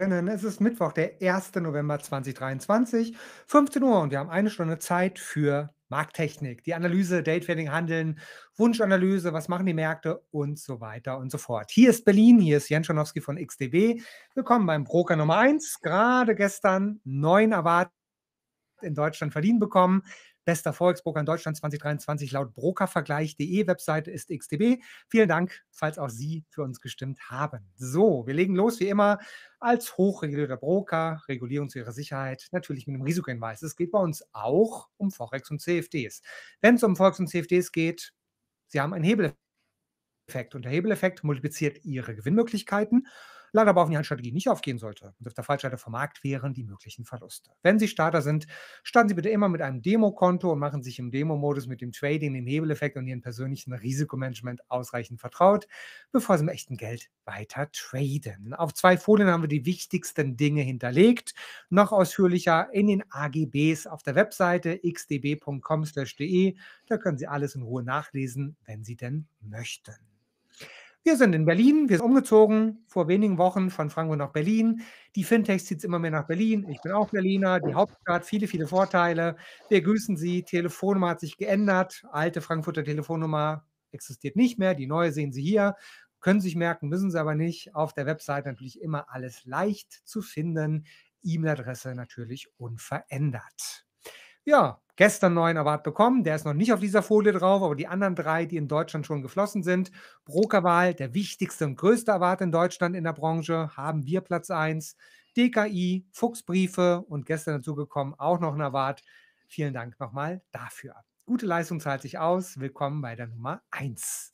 Innen. Es ist Mittwoch, der 1. November 2023, 15 Uhr und wir haben eine Stunde Zeit für Markttechnik, die Analyse, date Daytrading, Handeln, Wunschanalyse, was machen die Märkte und so weiter und so fort. Hier ist Berlin, hier ist Jens Schonowski von XDB. Willkommen beim Broker Nummer 1. Gerade gestern neun erwartet in Deutschland verdient bekommen. Bester Forex-Broker in Deutschland 2023 laut brokervergleich.de. Webseite ist XTB. Vielen Dank, falls auch Sie für uns gestimmt haben. So, wir legen los wie immer als hochregulierter Broker, Regulierung zu Ihrer Sicherheit, natürlich mit einem Risikohinweis. Es geht bei uns auch um Forex und CFDs. Wenn es um Forex und CFDs geht, Sie haben einen Hebeleffekt. Und der Hebeleffekt multipliziert Ihre Gewinnmöglichkeiten leider aber auf die Handstrategie nicht aufgehen sollte und auf der Fallseite vom Markt wären die möglichen Verluste. Wenn Sie Starter sind, starten Sie bitte immer mit einem Demokonto und machen sich im Demo-Modus mit dem Trading, dem Hebeleffekt und Ihrem persönlichen Risikomanagement ausreichend vertraut, bevor Sie im echten Geld weiter traden. Auf zwei Folien haben wir die wichtigsten Dinge hinterlegt. Noch ausführlicher in den AGBs auf der Webseite xdb.com/de. Da können Sie alles in Ruhe nachlesen, wenn Sie denn möchten. Wir sind in Berlin, wir sind umgezogen vor wenigen Wochen von Frankfurt nach Berlin. Die Fintechs zieht es immer mehr nach Berlin. Ich bin auch Berliner, die Hauptstadt, viele, viele Vorteile. Wir grüßen Sie. Telefonnummer hat sich geändert. Alte Frankfurter Telefonnummer existiert nicht mehr. Die neue sehen Sie hier. Können Sie sich merken, müssen Sie aber nicht. Auf der Website natürlich immer alles leicht zu finden. E-Mail-Adresse natürlich unverändert ja, gestern neuen Award bekommen. Der ist noch nicht auf dieser Folie drauf, aber die anderen drei, die in Deutschland schon geflossen sind, Brokerwahl, der wichtigste und größte Award in Deutschland in der Branche, haben wir Platz 1. DKI, Fuchsbriefe und gestern dazugekommen auch noch ein Award. Vielen Dank nochmal dafür. Gute Leistung zahlt sich aus. Willkommen bei der Nummer 1.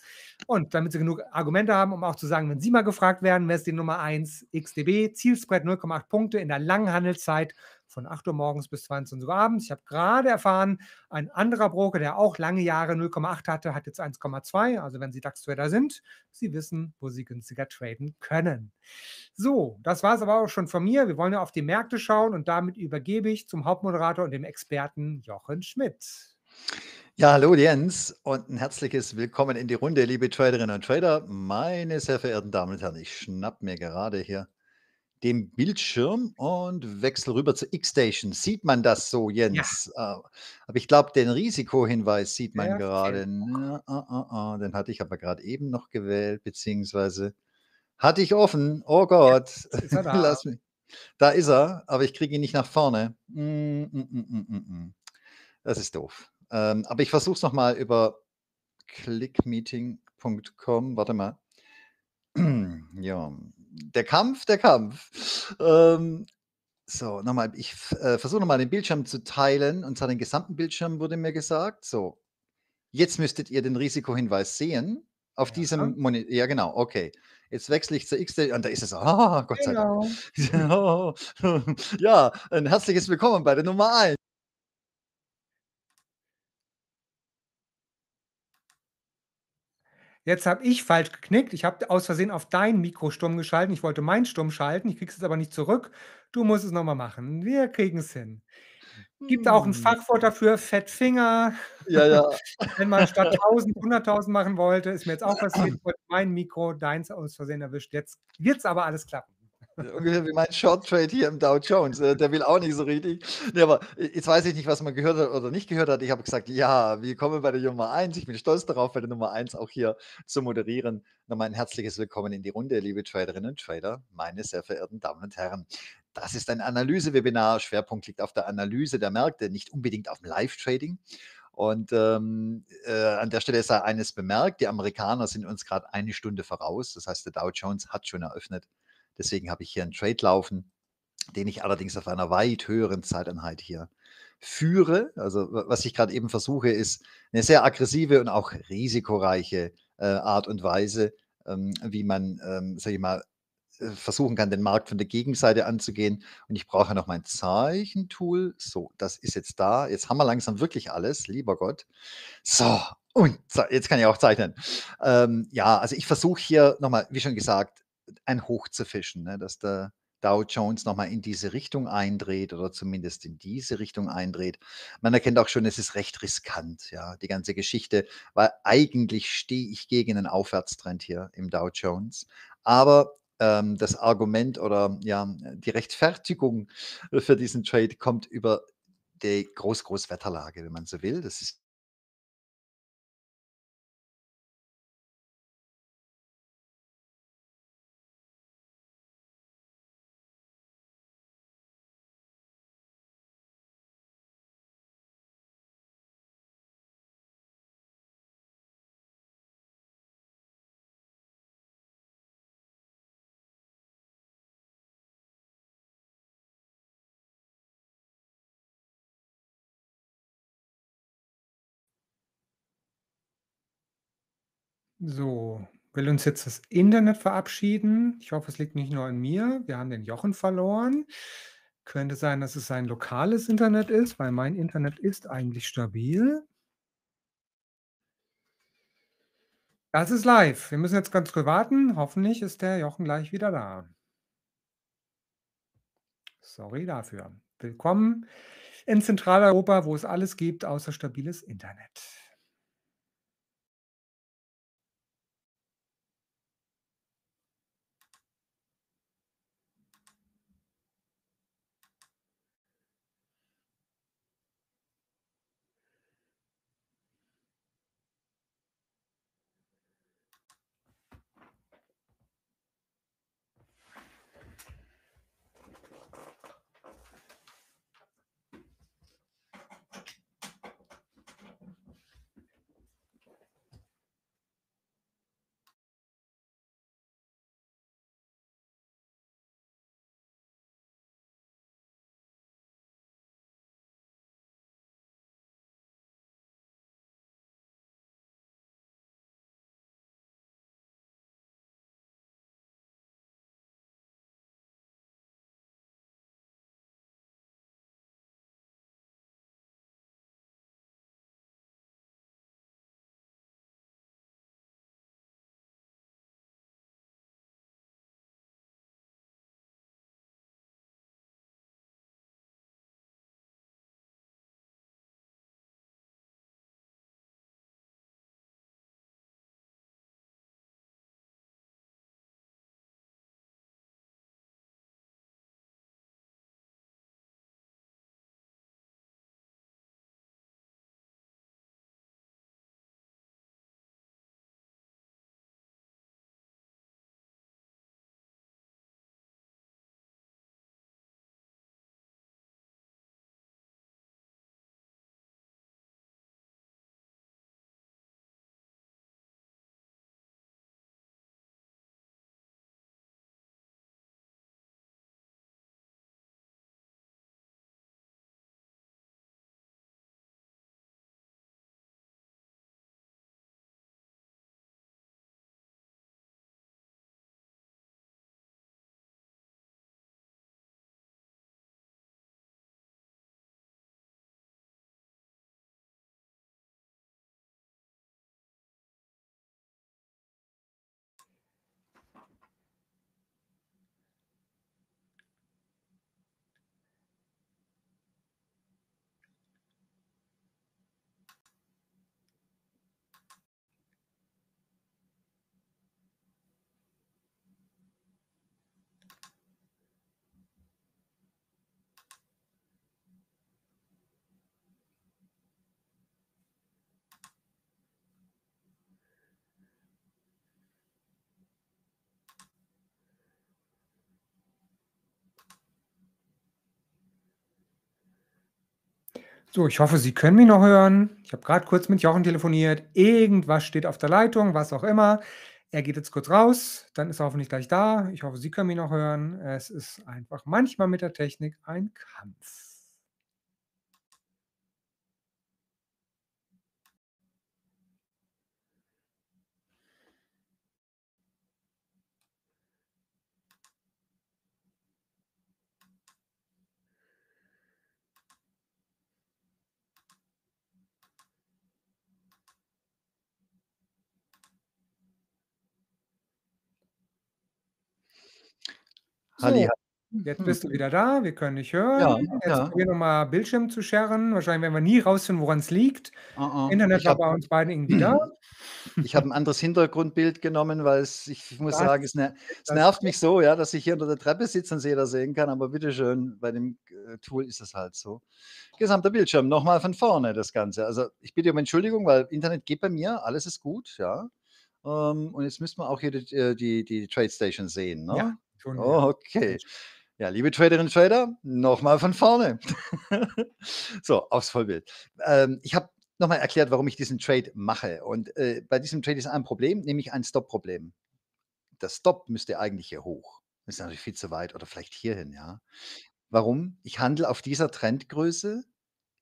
Und damit Sie genug Argumente haben, um auch zu sagen, wenn Sie mal gefragt werden, wer ist die Nummer 1? XDB, Zielspread 0,8 Punkte in der langen Handelszeit von 8 Uhr morgens bis 22 Uhr abends. Ich habe gerade erfahren, ein anderer Broker, der auch lange Jahre 0,8 hatte, hat jetzt 1,2. Also wenn Sie DAX-Trader sind, Sie wissen, wo Sie günstiger traden können. So, das war es aber auch schon von mir. Wir wollen ja auf die Märkte schauen und damit übergebe ich zum Hauptmoderator und dem Experten Jochen Schmidt. Ja, hallo Jens und ein herzliches Willkommen in die Runde, liebe Traderinnen und Trader. Meine sehr verehrten Damen und Herren, ich schnapp mir gerade hier den Bildschirm und wechsle rüber zur X-Station. Sieht man das so, Jens? Äh, aber ich glaube, den Risikohinweis sieht man Ja, gerade. Facebook. Na, ah, ah, ah, den hatte ich aber gerade eben noch gewählt, beziehungsweise hatte ich offen. Oh Gott, Jetzt da. lass mich. Da ist er, aber ich kriege ihn nicht nach vorne. mm, mm, mm, mm. mm. mm. Das ist doof. Ähm, aber ich versuche es nochmal über clickmeeting.com. Warte mal. ja, der Kampf, der Kampf. Ähm, so, nochmal, ich äh, versuche nochmal den Bildschirm zu teilen und zwar den gesamten Bildschirm wurde mir gesagt. So, jetzt müsstet ihr den Risikohinweis sehen. Auf ja. diesem Monitor. Ja, genau, okay. Jetzt wechsle ich zur XD und da ist es. Ah, oh, Gott genau. sei Dank. Genau. ja, ein herzliches Willkommen bei der Nummer 1. Jetzt habe ich falsch geknickt. Ich habe aus Versehen auf dein Mikro stumm geschalten. Ich wollte mein stumm schalten. Ich krieg's jetzt aber nicht zurück. Du musst es nochmal machen. Wir kriegen es hin. Gibt auch ein hm. Fachwort dafür, Fettfinger. Ja, ja. Wenn man statt 1000 100.000 machen wollte, ist mir jetzt auch passiert. mein Mikro, deins aus Versehen erwischt. Jetzt wird es aber alles klappen. Ungefähr wie mein Short Trade hier im Dow Jones. Äh, der will auch nicht so richtig. Nee, aber äh, jetzt weiß ich nicht, was man gehört hat oder nicht gehört hat. Ich habe gesagt, ja, willkommen bei der Nummer 1. Ich bin stolz darauf, bei der Nummer 1 auch hier zu moderieren. Nochmal ein herzliches Willkommen in die Runde, liebe Traderinnen und Trader, meine sehr verehrten Damen und Herren. Das ist ein Analyse-Webinar. Schwerpunkt liegt auf der Analyse der Märkte, nicht unbedingt auf dem Live-Trading. Und ähm, äh, an der Stelle sei eines bemerkt, die Amerikaner sind uns gerade eine Stunde voraus. Das heißt, der Dow Jones hat schon eröffnet. Deswegen habe ich hier einen Trade laufen, den ich allerdings auf einer weit höheren Zeiteinheit hier führe. Also was ich gerade eben versuche, ist eine sehr aggressive und auch risikoreiche äh, Art und Weise, ähm, wie man, ähm, sage ich mal, äh, versuchen kann, den Markt von der Gegenseite anzugehen. Und ich brauche noch mein Zeichentool. So, das ist jetzt da. Jetzt haben wir langsam wirklich alles, lieber Gott. So, und jetzt kann ich auch zeichnen. Ähm, ja, also ich versuche hier nochmal, wie schon gesagt, ein Hoch zu fischen, ne? dass der Dow Jones nochmal in diese Richtung eindreht oder zumindest in diese Richtung eindreht. Man erkennt auch schon, es ist recht riskant, ja, die ganze Geschichte, weil eigentlich stehe ich gegen einen Aufwärtstrend hier im Dow Jones. Aber ähm, das Argument oder ja, die Rechtfertigung für diesen Trade kommt über die groß großwetterlage wenn man so will. Das ist So, will uns jetzt das Internet verabschieden. Ich hoffe, es liegt nicht nur an mir. Wir haben den Jochen verloren. Könnte sein, dass es sein lokales Internet ist, weil mein Internet ist eigentlich stabil. Das ist live. Wir müssen jetzt ganz kurz warten. Hoffentlich ist der Jochen gleich wieder da. Sorry dafür. Willkommen in Zentraleuropa, wo es alles gibt außer stabiles Internet. So, ich hoffe, Sie können mich noch hören. Ich habe gerade kurz mit Jochen telefoniert. Irgendwas steht auf der Leitung, was auch immer. Er geht jetzt kurz raus, dann ist er hoffentlich gleich da. Ich hoffe, Sie können mich noch hören. Es ist einfach manchmal mit der Technik ein Kampf. Halli, So. Jetzt hm. bist du wieder da, wir können dich Ja, hören. Jetzt ja. probieren wir mal Bildschirm zu sharen. Wahrscheinlich werden wir nie rausfinden, woran es liegt. Ah, ah. Internet war bei uns beiden irgendwie da. ich habe ein anderes Hintergrundbild genommen, weil es, ich muss Das, sagen, es, ner es nervt mich so, ja, dass ich hier unter der Treppe sitze und jeder sehen kann. Aber bitteschön, bei dem äh, Tool ist es halt so. Gesamter Bildschirm, nochmal von vorne das Ganze. Also ich bitte um Entschuldigung, weil Internet geht bei mir, alles ist gut, ja. Ähm, und jetzt müssen wir auch hier die, äh, die, die Trade Station sehen, ne? ja, Schon. Oh, okay. Ja, liebe Traderinnen und Trader, nochmal von vorne. so, aufs Vollbild. Ähm, ich habe nochmal erklärt, warum ich diesen Trade mache. Und äh, bei diesem Trade ist ein Problem, nämlich ein Stop-Problem. Das Stop müsste eigentlich hier hoch. Das ist natürlich viel zu weit oder vielleicht hierhin, ja. Warum? Ich handle auf dieser Trendgröße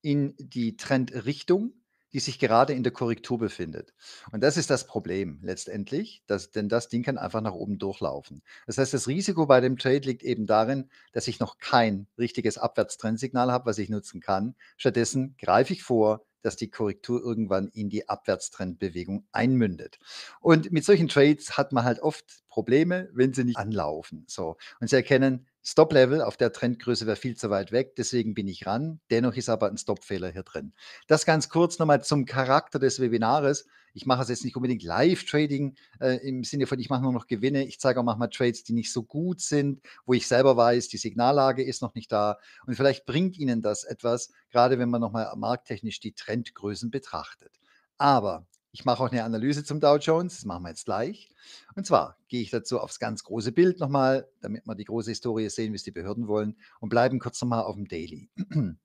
in die Trendrichtung die sich gerade in der Korrektur befindet. Und das ist das Problem letztendlich, dass, denn das Ding kann einfach nach oben durchlaufen. Das heißt, das Risiko bei dem Trade liegt eben darin, dass ich noch kein richtiges Abwärtstrendsignal habe, was ich nutzen kann. Stattdessen greife ich vor, dass die Korrektur irgendwann in die Abwärtstrendbewegung einmündet. Und mit solchen Trades hat man halt oft Probleme, wenn sie nicht anlaufen. So. Und sie erkennen, Stop-Level auf der Trendgröße wäre viel zu weit weg, deswegen bin ich ran. Dennoch ist aber ein Stop-Fehler hier drin. Das ganz kurz nochmal zum Charakter des Webinares. Ich mache es jetzt nicht unbedingt Live-Trading äh, im Sinne von, ich mache nur noch Gewinne. Ich zeige auch manchmal Trades, die nicht so gut sind, wo ich selber weiß, die Signallage ist noch nicht da. Und vielleicht bringt Ihnen das etwas, gerade wenn man nochmal markttechnisch die Trendgrößen betrachtet. Aber ich mache auch eine Analyse zum Dow Jones, das machen wir jetzt gleich. Und zwar gehe ich dazu aufs ganz große Bild nochmal, damit wir die große Historie sehen, wie es die Behörden wollen, und bleiben kurz nochmal auf dem Daily. Wenn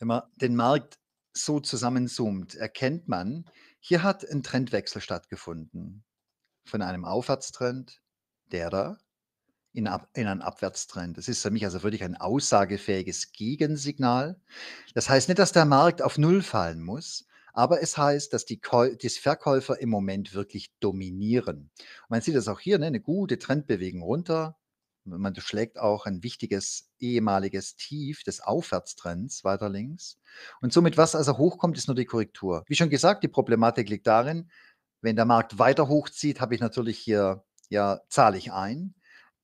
man den Markt so zusammenzoomt, erkennt man, hier hat ein Trendwechsel stattgefunden. Von einem Aufwärtstrend, der da, in, Ab in einen Abwärtstrend. Das ist für mich also wirklich ein aussagefähiges Gegensignal. Das heißt nicht, dass der Markt auf Null fallen muss, aber es heißt, dass die, Käu die Verkäufer im Moment wirklich dominieren. Man sieht das auch hier, ne? eine gute Trendbewegung runter. Man schlägt auch ein wichtiges ehemaliges Tief des Aufwärtstrends weiter links. Und somit, was also hochkommt, ist nur die Korrektur. Wie schon gesagt, die Problematik liegt darin, wenn der Markt weiter hochzieht, habe ich natürlich hier, ja, zahle ich ein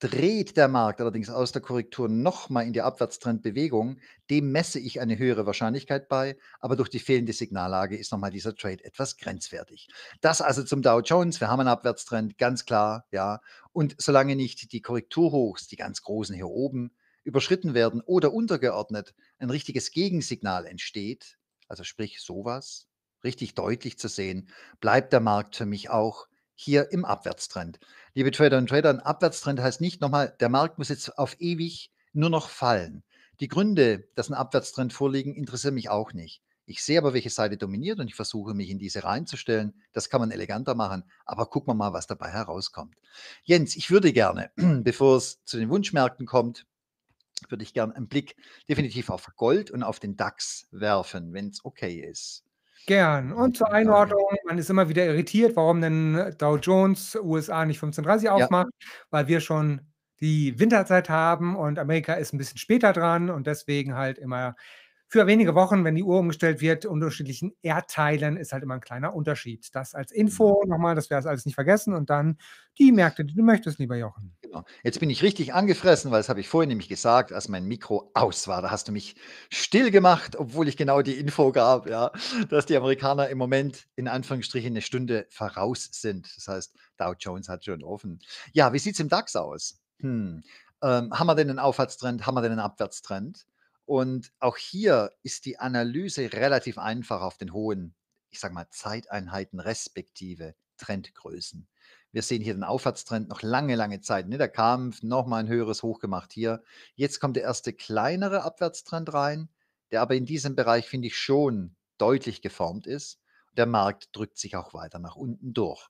dreht der Markt allerdings aus der Korrektur nochmal in die Abwärtstrendbewegung, dem messe ich eine höhere Wahrscheinlichkeit bei, aber durch die fehlende Signallage ist nochmal dieser Trade etwas grenzwertig. Das also zum Dow Jones, wir haben einen Abwärtstrend, ganz klar, ja. Und solange nicht die Korrekturhochs, die ganz großen hier oben, überschritten werden oder untergeordnet ein richtiges Gegensignal entsteht, also sprich sowas, richtig deutlich zu sehen, bleibt der Markt für mich auch hier im Abwärtstrend liebe Trader und Trader, ein Abwärtstrend heißt nicht nochmal, der Markt muss jetzt auf ewig nur noch fallen. Die Gründe, dass ein Abwärtstrend vorliegen, interessieren mich auch nicht. Ich sehe aber, welche Seite dominiert und ich versuche mich in diese reinzustellen. Das kann man eleganter machen, aber gucken wir mal, was dabei herauskommt. Jens, ich würde gerne, bevor es zu den Wunschmärkten kommt, würde ich gerne einen Blick definitiv auf Gold und auf den DAX werfen, wenn es okay ist. Gern. Und zur Einordnung, man ist immer wieder irritiert, warum denn Dow Jones USA nicht 15.30 aufmacht, ja. weil wir schon die Winterzeit haben und Amerika ist ein bisschen später dran und deswegen halt immer für wenige Wochen, wenn die Uhr umgestellt wird, unterschiedlichen Erdteilen ist halt immer ein kleiner Unterschied. Das als Info mhm. nochmal, dass wir das alles nicht vergessen und dann die Märkte, die du möchtest, lieber Jochen. Genau. Jetzt bin ich richtig angefressen, weil das habe ich vorhin nämlich gesagt, als mein Mikro aus war. Da hast du mich still gemacht, obwohl ich genau die Info gab, ja, dass die Amerikaner im Moment in Anführungsstrichen eine Stunde voraus sind. Das heißt, Dow Jones hat schon offen. Ja, wie sieht es im DAX aus? Hm. Ähm, haben wir denn einen Aufwärtstrend? Haben wir denn einen Abwärtstrend? Und auch hier ist die Analyse relativ einfach auf den hohen, ich sage mal, Zeiteinheiten respektive Trendgrößen. Wir sehen hier den Aufwärtstrend noch lange, lange Zeit. Ne? Der Kampf, nochmal ein höheres Hoch gemacht hier. Jetzt kommt der erste kleinere Abwärtstrend rein, der aber in diesem Bereich, finde ich, schon deutlich geformt ist. Der Markt drückt sich auch weiter nach unten durch.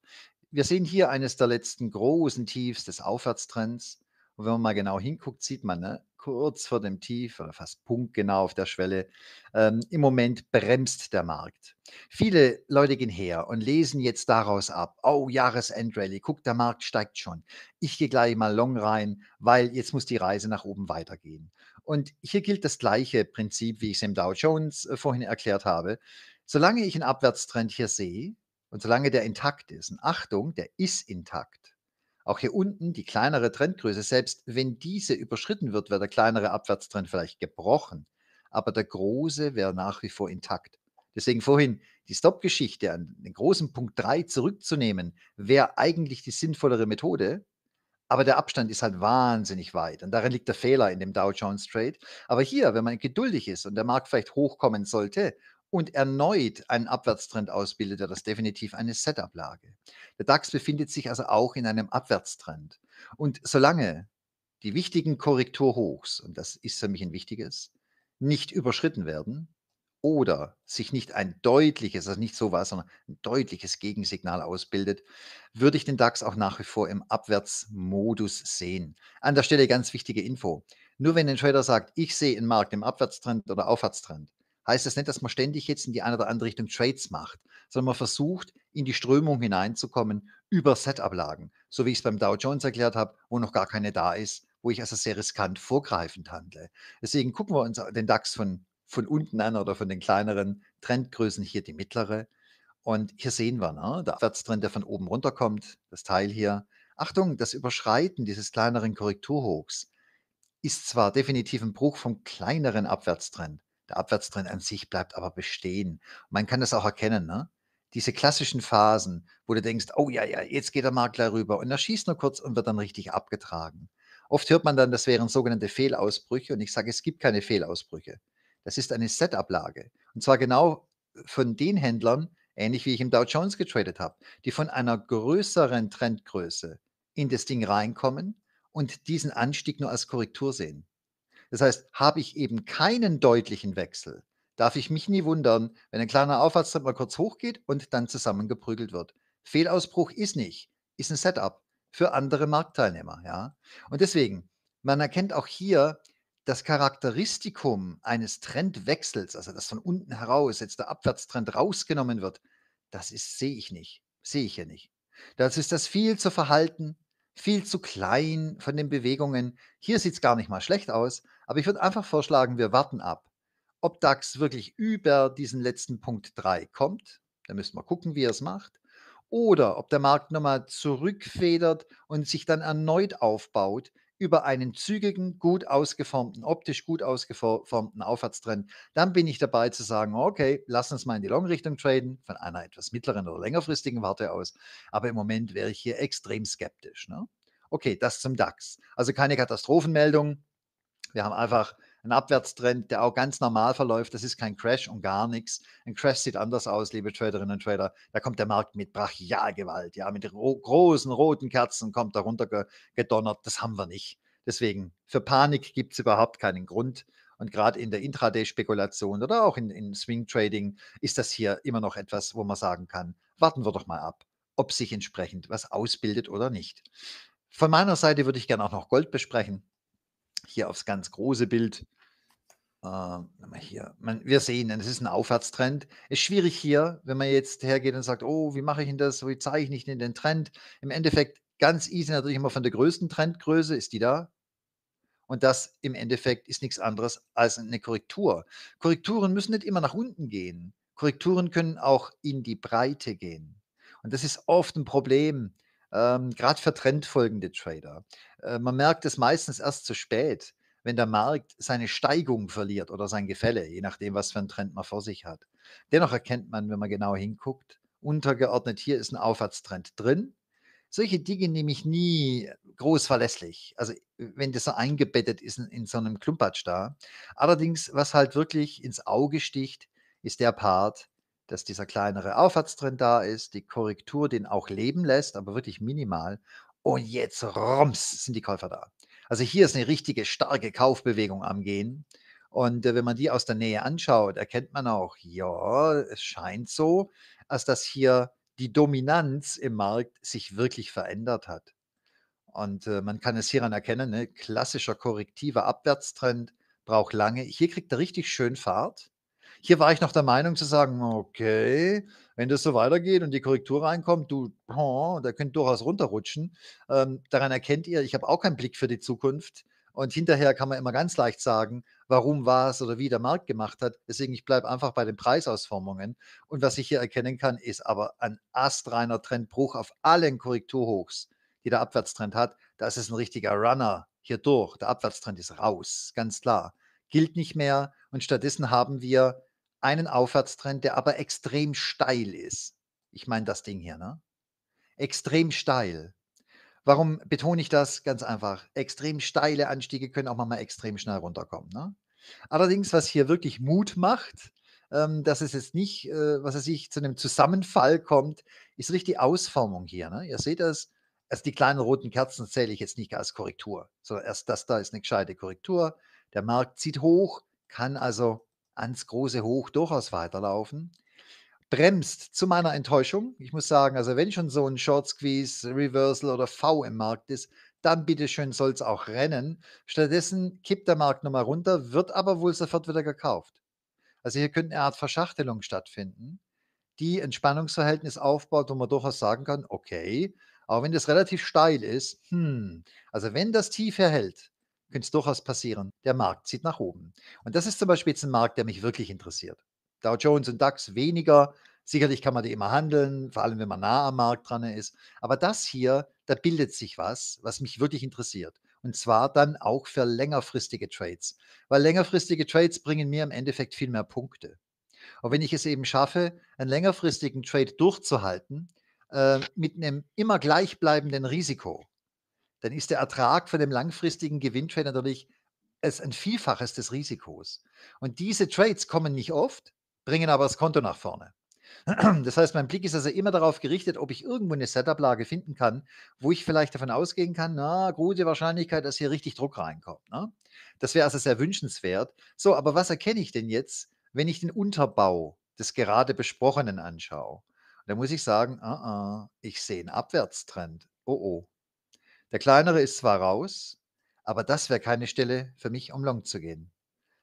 Wir sehen hier eines der letzten großen Tiefs des Aufwärtstrends. Und wenn man mal genau hinguckt, sieht man, ne? kurz vor dem Tief oder fast punktgenau auf der Schwelle. Ähm, Im Moment bremst der Markt. Viele Leute gehen her und lesen jetzt daraus ab, oh, Jahresendrally, guck, der Markt steigt schon. Ich gehe gleich mal long rein, weil jetzt muss die Reise nach oben weitergehen. Und hier gilt das gleiche Prinzip, wie ich es im Dow Jones äh, vorhin erklärt habe. Solange ich einen Abwärtstrend hier sehe und solange der intakt ist, und Achtung, der ist intakt, auch hier unten die kleinere Trendgröße, selbst wenn diese überschritten wird, wäre der kleinere Abwärtstrend vielleicht gebrochen, aber der große wäre nach wie vor intakt. Deswegen vorhin die Stop-Geschichte an den großen Punkt 3 zurückzunehmen, wäre eigentlich die sinnvollere Methode, aber der Abstand ist halt wahnsinnig weit und darin liegt der Fehler in dem Dow Jones Trade. Aber hier, wenn man geduldig ist und der Markt vielleicht hochkommen sollte und erneut einen Abwärtstrend ausbildet, wäre das definitiv eine Setup-Lage. Der DAX befindet sich also auch in einem Abwärtstrend. Und solange die wichtigen Korrekturhochs, und das ist für mich ein wichtiges, nicht überschritten werden oder sich nicht ein deutliches, also nicht so was, sondern ein deutliches Gegensignal ausbildet, würde ich den DAX auch nach wie vor im Abwärtsmodus sehen. An der Stelle ganz wichtige Info. Nur wenn ein Trader sagt, ich sehe einen Markt im Abwärtstrend oder Aufwärtstrend, heißt das nicht, dass man ständig jetzt in die eine oder andere Richtung Trades macht, sondern man versucht, in die Strömung hineinzukommen über Setup-Lagen, so wie ich es beim Dow Jones erklärt habe, wo noch gar keine da ist, wo ich also sehr riskant vorgreifend handle. Deswegen gucken wir uns den DAX von, von unten an oder von den kleineren Trendgrößen hier die mittlere. Und hier sehen wir, ne, der Abwärtstrend, der von oben runterkommt, das Teil hier. Achtung, das Überschreiten dieses kleineren Korrekturhochs ist zwar definitiv ein Bruch vom kleineren Abwärtstrend, der Abwärtstrend an sich bleibt aber bestehen. Man kann das auch erkennen, ne? Diese klassischen Phasen, wo du denkst, oh ja, ja, jetzt geht der Makler rüber und er schießt nur kurz und wird dann richtig abgetragen. Oft hört man dann, das wären sogenannte Fehlausbrüche und ich sage, es gibt keine Fehlausbrüche. Das ist eine Setup-Lage. Und zwar genau von den Händlern, ähnlich wie ich im Dow Jones getradet habe, die von einer größeren Trendgröße in das Ding reinkommen und diesen Anstieg nur als Korrektur sehen. Das heißt, habe ich eben keinen deutlichen Wechsel, darf ich mich nie wundern, wenn ein kleiner Aufwärtstrend mal kurz hochgeht und dann zusammengeprügelt wird. Fehlausbruch ist nicht, ist ein Setup für andere Marktteilnehmer. Ja? Und deswegen, man erkennt auch hier das Charakteristikum eines Trendwechsels, also dass von unten heraus jetzt der Abwärtstrend rausgenommen wird, das ist, sehe ich nicht, sehe ich hier nicht. Das ist das viel zu verhalten, viel zu klein von den Bewegungen. Hier sieht es gar nicht mal schlecht aus, aber ich würde einfach vorschlagen, wir warten ab. Ob DAX wirklich über diesen letzten Punkt 3 kommt, da müssen wir gucken, wie er es macht, oder ob der Markt nochmal zurückfedert und sich dann erneut aufbaut, über einen zügigen, gut ausgeformten, optisch gut ausgeformten Aufwärtstrend, dann bin ich dabei zu sagen, okay, lass uns mal in die Long-Richtung traden, von einer etwas mittleren oder längerfristigen Warte aus. Aber im Moment wäre ich hier extrem skeptisch. Ne? Okay, das zum DAX. Also keine Katastrophenmeldung. Wir haben einfach ein Abwärtstrend, der auch ganz normal verläuft. Das ist kein Crash und gar nichts. Ein Crash sieht anders aus, liebe Traderinnen und Trader. Da kommt der Markt mit Brachialgewalt, ja, mit ro großen roten Kerzen kommt darunter ge gedonnert. Das haben wir nicht. Deswegen, für Panik gibt es überhaupt keinen Grund. Und gerade in der Intraday-Spekulation oder auch in, in Swing-Trading ist das hier immer noch etwas, wo man sagen kann, warten wir doch mal ab, ob sich entsprechend was ausbildet oder nicht. Von meiner Seite würde ich gerne auch noch Gold besprechen. Hier aufs ganz große Bild. Ähm, hier, man, wir sehen, es ist ein Aufwärtstrend. Es Ist schwierig hier, wenn man jetzt hergeht und sagt, oh, wie mache ich denn das? Wie zeige ich nicht in den Trend? Im Endeffekt ganz easy natürlich immer von der größten Trendgröße, ist die da? Und das im Endeffekt ist nichts anderes als eine Korrektur. Korrekturen müssen nicht immer nach unten gehen. Korrekturen können auch in die Breite gehen. Und das ist oft ein Problem, ähm, gerade für trendfolgende Trader. Äh, man merkt es meistens erst zu spät wenn der Markt seine Steigung verliert oder sein Gefälle, je nachdem, was für einen Trend man vor sich hat. Dennoch erkennt man, wenn man genau hinguckt, untergeordnet, hier ist ein Aufwärtstrend drin. Solche Dinge nehme ich nie groß verlässlich. Also wenn das so eingebettet ist in, so einem Klumpatsch da. Allerdings, was halt wirklich ins Auge sticht, ist der Part, dass dieser kleinere Aufwärtstrend da ist, die Korrektur den auch leben lässt, aber wirklich minimal. Und jetzt roms sind die Käufer da. Also hier ist eine richtige starke Kaufbewegung am Gehen. Und äh, wenn man die aus der Nähe anschaut, erkennt man auch, ja, es scheint so, als dass hier die Dominanz im Markt sich wirklich verändert hat. Und äh, man kann es hieran erkennen, ne? klassischer korrektiver Abwärtstrend braucht lange. Hier kriegt er richtig schön Fahrt. Hier war ich noch der Meinung zu sagen, okay, wenn das so weitergeht und die Korrektur reinkommt, du, oh, da könnt durchaus runterrutschen. Ähm, daran erkennt ihr, ich habe auch keinen Blick für die Zukunft. Und hinterher kann man immer ganz leicht sagen, warum war es oder wie der Markt gemacht hat. Deswegen, ich bleibe einfach bei den Preisausformungen. Und was ich hier erkennen kann, ist aber ein astreiner Trendbruch auf allen Korrekturhochs, die der Abwärtstrend hat. Das ist ein richtiger Runner hier durch. Der Abwärtstrend ist raus, ganz klar. Gilt nicht mehr. Und stattdessen haben wir einen Aufwärtstrend, der aber extrem steil ist. Ich meine das Ding hier, ne? Extrem steil. Warum betone ich das? Ganz einfach. Extrem steile Anstiege können auch mal extrem schnell runterkommen. Ne? Allerdings, was hier wirklich Mut macht, ähm, dass es jetzt nicht, äh, was es sich zu einem Zusammenfall kommt, ist richtig die Ausformung hier. Ne? Ihr seht das, also die kleinen roten Kerzen zähle ich jetzt nicht als Korrektur, sondern erst das da ist eine gescheite Korrektur. Der Markt zieht hoch, kann also ans große Hoch durchaus weiterlaufen. Bremst zu meiner Enttäuschung. Ich muss sagen, also wenn schon so ein Short Squeeze, Reversal oder V im Markt ist, dann bitteschön soll es auch rennen. Stattdessen kippt der Markt nochmal runter, wird aber wohl sofort wieder gekauft. Also hier könnte eine Art Verschachtelung stattfinden, die Entspannungsverhältnis aufbaut, wo man durchaus sagen kann, okay, auch wenn das relativ steil ist, hm, also wenn das tief erhält, könnte es durchaus passieren, der Markt zieht nach oben. Und das ist zum Beispiel jetzt ein Markt, der mich wirklich interessiert. Dow Jones und DAX weniger. Sicherlich kann man die immer handeln, vor allem wenn man nah am Markt dran ist. Aber das hier, da bildet sich was, was mich wirklich interessiert. Und zwar dann auch für längerfristige Trades. Weil längerfristige Trades bringen mir im Endeffekt viel mehr Punkte. Und wenn ich es eben schaffe, einen längerfristigen Trade durchzuhalten, äh, mit einem immer gleichbleibenden Risiko, dann ist der Ertrag von dem langfristigen Gewinntrade natürlich ein Vielfaches des Risikos. Und diese Trades kommen nicht oft, bringen aber das Konto nach vorne. Das heißt, mein Blick ist also immer darauf gerichtet, ob ich irgendwo eine Setup-Lage finden kann, wo ich vielleicht davon ausgehen kann, na, gute Wahrscheinlichkeit, dass hier richtig Druck reinkommt. Ne? Das wäre also sehr wünschenswert. So, aber was erkenne ich denn jetzt, wenn ich den Unterbau des gerade Besprochenen anschaue? Da muss ich sagen, uh -uh, ich sehe einen Abwärtstrend. Oh oh, der kleinere ist zwar raus, aber das wäre keine Stelle für mich, um long zu gehen.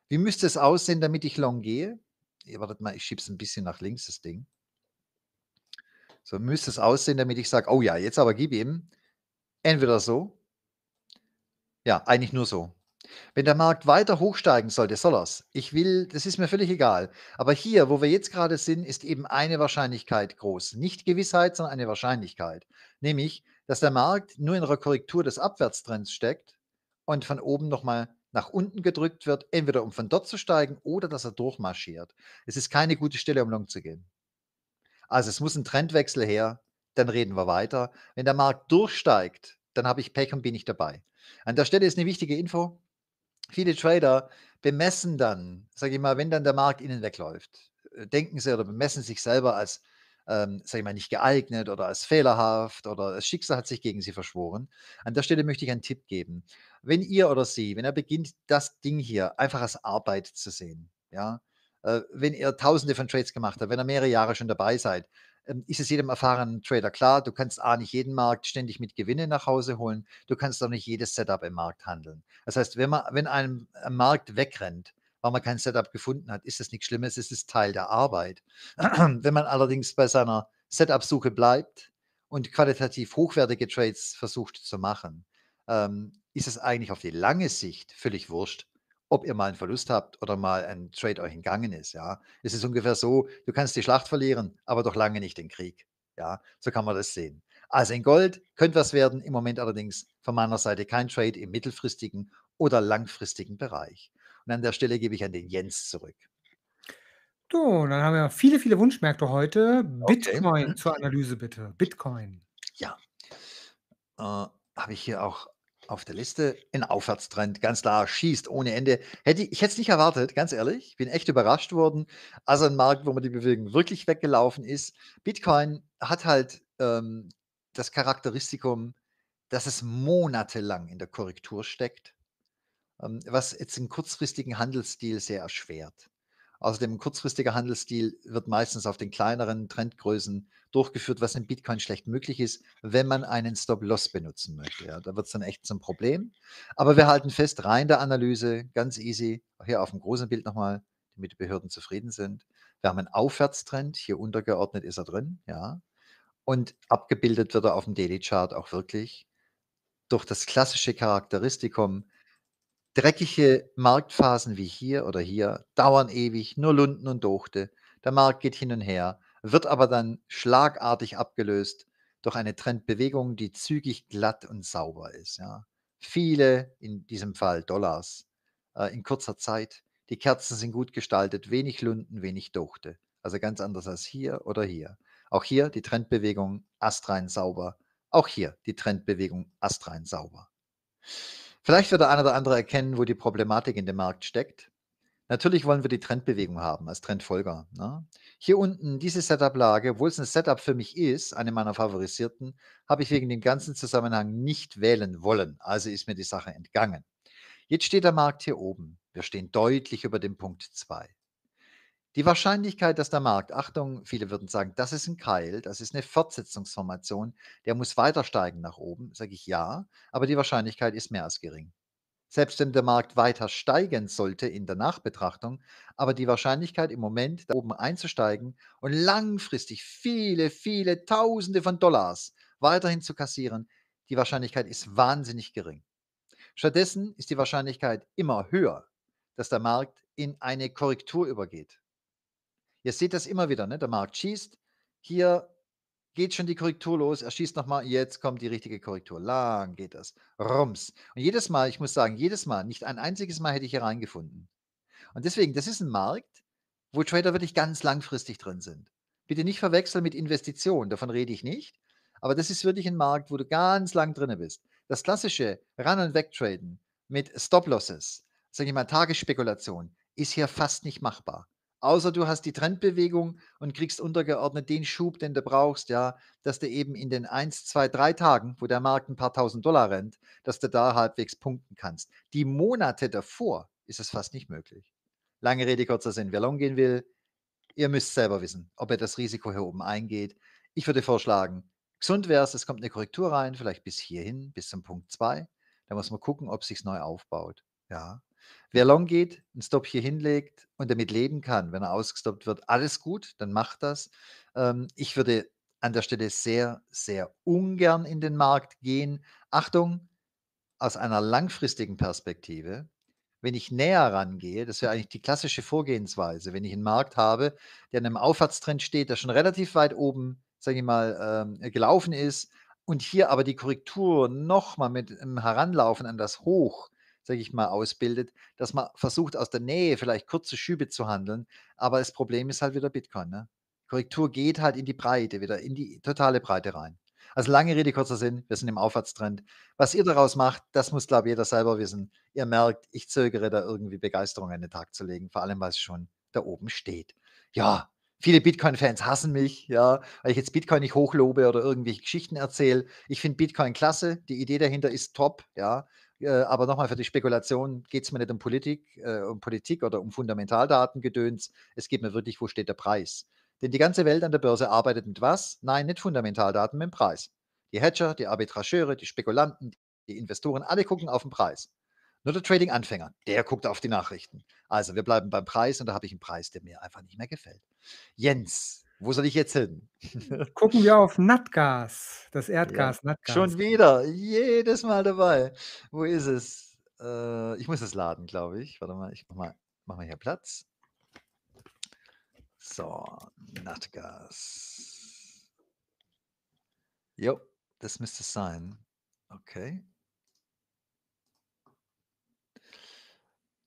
Wie müsste es aussehen, damit ich long gehe? Ihr wartet mal, ich schiebe es ein bisschen nach links, das Ding. So müsste es aussehen, damit ich sage, oh ja, jetzt aber gib ihm. Entweder so, ja, eigentlich nur so. Wenn der Markt weiter hochsteigen sollte, soll er's. Ich will, das ist mir völlig egal. Aber hier, wo wir jetzt gerade sind, ist eben eine Wahrscheinlichkeit groß. Nicht Gewissheit, sondern eine Wahrscheinlichkeit. Nämlich, dass der Markt nur in einer Korrektur des Abwärtstrends steckt und von oben nochmal nach unten gedrückt wird, entweder um von dort zu steigen oder dass er durchmarschiert. Es ist keine gute Stelle, um long zu gehen. Also es muss ein Trendwechsel her, dann reden wir weiter. Wenn der Markt durchsteigt, dann habe ich Pech und bin ich dabei. An der Stelle ist eine wichtige Info. Viele Trader bemessen dann, sage ich mal, wenn dann der Markt innen wegläuft, äh, denken sie oder bemessen sich selber als ähm, sag ich mal, nicht geeignet oder als fehlerhaft oder das Schicksal hat sich gegen sie verschworen. An der Stelle möchte ich einen Tipp geben. Wenn ihr oder sie, wenn er beginnt, das Ding hier einfach als Arbeit zu sehen, ja, äh, wenn ihr tausende von Trades gemacht habt, wenn ihr mehrere Jahre schon dabei seid, ähm, ist es jedem erfahrenen Trader klar, du kannst A nicht jeden Markt ständig mit Gewinne nach Hause holen, du kannst auch nicht jedes Setup im Markt handeln. Das heißt, wenn, man, wenn einem ein Markt wegrennt, weil man kein Setup gefunden hat, ist das nichts Schlimmes, es ist Teil der Arbeit. Wenn man allerdings bei seiner Setup-Suche bleibt und qualitativ hochwertige Trades versucht zu machen, ähm, ist es eigentlich auf die lange Sicht völlig wurscht, ob ihr mal einen Verlust habt oder mal ein Trade euch entgangen ist. Ja, es ist ungefähr so: Du kannst die Schlacht verlieren, aber doch lange nicht den Krieg. Ja, so kann man das sehen. Also in Gold könnte was werden. Im Moment allerdings von meiner Seite kein Trade im mittelfristigen oder langfristigen Bereich. Und an der Stelle gebe ich an den Jens zurück. So, dann haben wir viele, viele Wunschmärkte heute. Okay. Bitcoin mhm. zur Analyse bitte. Bitcoin. Ja. Äh, Habe ich hier auch auf der Liste in Aufwärtstrend, ganz klar, schießt ohne Ende. Hätte ich, hätte es nicht erwartet, ganz ehrlich. Bin echt überrascht worden. Also ein Markt, wo man die Bewegung wirklich weggelaufen ist. Bitcoin hat halt ähm, das Charakteristikum, dass es monatelang in der Korrektur steckt ähm, was jetzt den kurzfristigen Handelsstil sehr erschwert. Außerdem, also, ein kurzfristiger Handelsstil wird meistens auf den kleineren Trendgrößen durchgeführt, was in Bitcoin schlecht möglich ist, wenn man einen Stop-Loss benutzen möchte. Ja, da wird es dann echt zum Problem. Aber wir halten fest, rein der Analyse, ganz easy, hier auf dem großen Bild nochmal, damit die Behörden zufrieden sind. Wir haben einen Aufwärtstrend, hier untergeordnet ist er drin, ja. Und abgebildet wird er auf dem Daily Chart auch wirklich durch das klassische Charakteristikum Dreckige Marktphasen wie hier oder hier dauern ewig, nur Lunden und Dochte. Der Markt geht hin und her, wird aber dann schlagartig abgelöst durch eine Trendbewegung, die zügig glatt und sauber ist. Ja. Viele, in diesem Fall Dollars, äh, in kurzer Zeit. Die Kerzen sind gut gestaltet, wenig Lunden, wenig Dochte. Also ganz anders als hier oder hier. Auch hier die Trendbewegung astrein sauber. Auch hier die Trendbewegung astrein sauber. Vielleicht wird der eine oder andere erkennen, wo die Problematik in dem Markt steckt. Natürlich wollen wir die Trendbewegung haben als Trendfolger. Ne? Hier unten diese Setup-Lage, obwohl es ein Setup für mich ist, eine meiner favorisierten, habe ich wegen dem ganzen Zusammenhang nicht wählen wollen. Also ist mir die Sache entgangen. Jetzt steht der Markt hier oben. Wir stehen deutlich über dem Punkt 2. Die Wahrscheinlichkeit, dass der Markt, Achtung, viele würden sagen, das ist ein Keil, das ist eine Fortsetzungsformation, der muss weiter steigen nach oben, sage ich ja, aber die Wahrscheinlichkeit ist mehr als gering. Selbst wenn der Markt weiter steigen sollte in der Nachbetrachtung, aber die Wahrscheinlichkeit im Moment, da oben einzusteigen und langfristig viele, viele Tausende von Dollars weiterhin zu kassieren, die Wahrscheinlichkeit ist wahnsinnig gering. Stattdessen ist die Wahrscheinlichkeit immer höher, dass der Markt in eine Korrektur übergeht. Ihr seht das immer wieder, ne? der Markt schießt, hier geht schon die Korrektur los, er schießt nochmal, jetzt kommt die richtige Korrektur. Lang geht das. Rums. Und jedes Mal, ich muss sagen, jedes Mal, nicht ein einziges Mal hätte ich hier reingefunden. Und deswegen, das ist ein Markt, wo Trader wirklich ganz langfristig drin sind. Bitte nicht verwechseln mit Investitionen, davon rede ich nicht. Aber das ist wirklich ein Markt, wo du ganz lang drin bist. Das klassische Run- und Wegtraden mit Stop-Losses, sage ich mal, Tagesspekulation, ist hier fast nicht machbar außer du hast die Trendbewegung und kriegst untergeordnet den Schub, den du brauchst, ja, dass du eben in den 1, 2, 3 Tagen, wo der Markt ein paar tausend Dollar rennt, dass du da halbwegs punkten kannst. Die Monate davor ist es fast nicht möglich. Lange Rede, kurzer Sinn. Wer long gehen will, ihr müsst selber wissen, ob er das Risiko hier oben eingeht. Ich würde vorschlagen, gesund wär's, es kommt eine Korrektur rein, vielleicht bis hierhin, bis zum Punkt 2. Da muss man gucken, ob sich's neu aufbaut. Ja, Wer long geht, einen ein hier hinlegt und damit leben kann, wenn er ausgestoppt wird, alles gut, dann macht das. Ähm, ich würde an der Stelle sehr, sehr ungern in den Markt gehen. Achtung, aus einer langfristigen Perspektive, wenn ich näher rangehe, das wäre eigentlich die klassische Vorgehensweise, wenn ich einen Markt habe, der in einem Aufwärtstrend steht, der schon relativ weit oben, sage ich mal, ähm, gelaufen ist und hier aber die Korrektur nochmal mit einem ähm, Heranlaufen an das Hoch sage ich mal, ausbildet, dass man versucht, aus der Nähe vielleicht kurze Schübe zu handeln. Aber das Problem ist halt wieder Bitcoin. Ne? Korrektur geht halt in die Breite, wieder in die totale Breite rein. Also lange Rede, kurzer Sinn, wir sind im Aufwärtstrend. Was ihr daraus macht, das muss, glaube ich, jeder selber wissen. Ihr merkt, ich zögere da irgendwie Begeisterung an den Tag zu legen, vor allem, weil es schon da oben steht. Ja, viele Bitcoin-Fans hassen mich, ja, weil ich jetzt Bitcoin nicht hochlobe oder irgendwelche Geschichten erzähle. Ich finde Bitcoin klasse, die Idee dahinter ist top, ja, äh, aber nochmal für die Spekulation geht es mir nicht um Politik, äh, um Politik oder um Fundamentaldatengedöns. Es geht mir wirklich, wo steht der Preis? Denn die ganze Welt an der Börse arbeitet mit was? Nein, nicht Fundamentaldaten, mit dem Preis. Die Hedger, die Arbitrageure, die Spekulanten, die Investoren, alle gucken auf den Preis. Nur der Trading-Anfänger, der guckt auf die Nachrichten. Also wir bleiben beim Preis und da habe ich einen Preis, der mir einfach nicht mehr gefällt. Jens, wo soll ich jetzt hin? Gucken wir auf Nattgas, das Erdgas, ja, Nattgas. Schon wieder, jedes Mal dabei. Wo ist es? Äh, ich muss es laden, glaube ich. Warte mal, ich mach mal, mach mal hier Platz. So, Nattgas. Jo, das müsste es sein. Okay.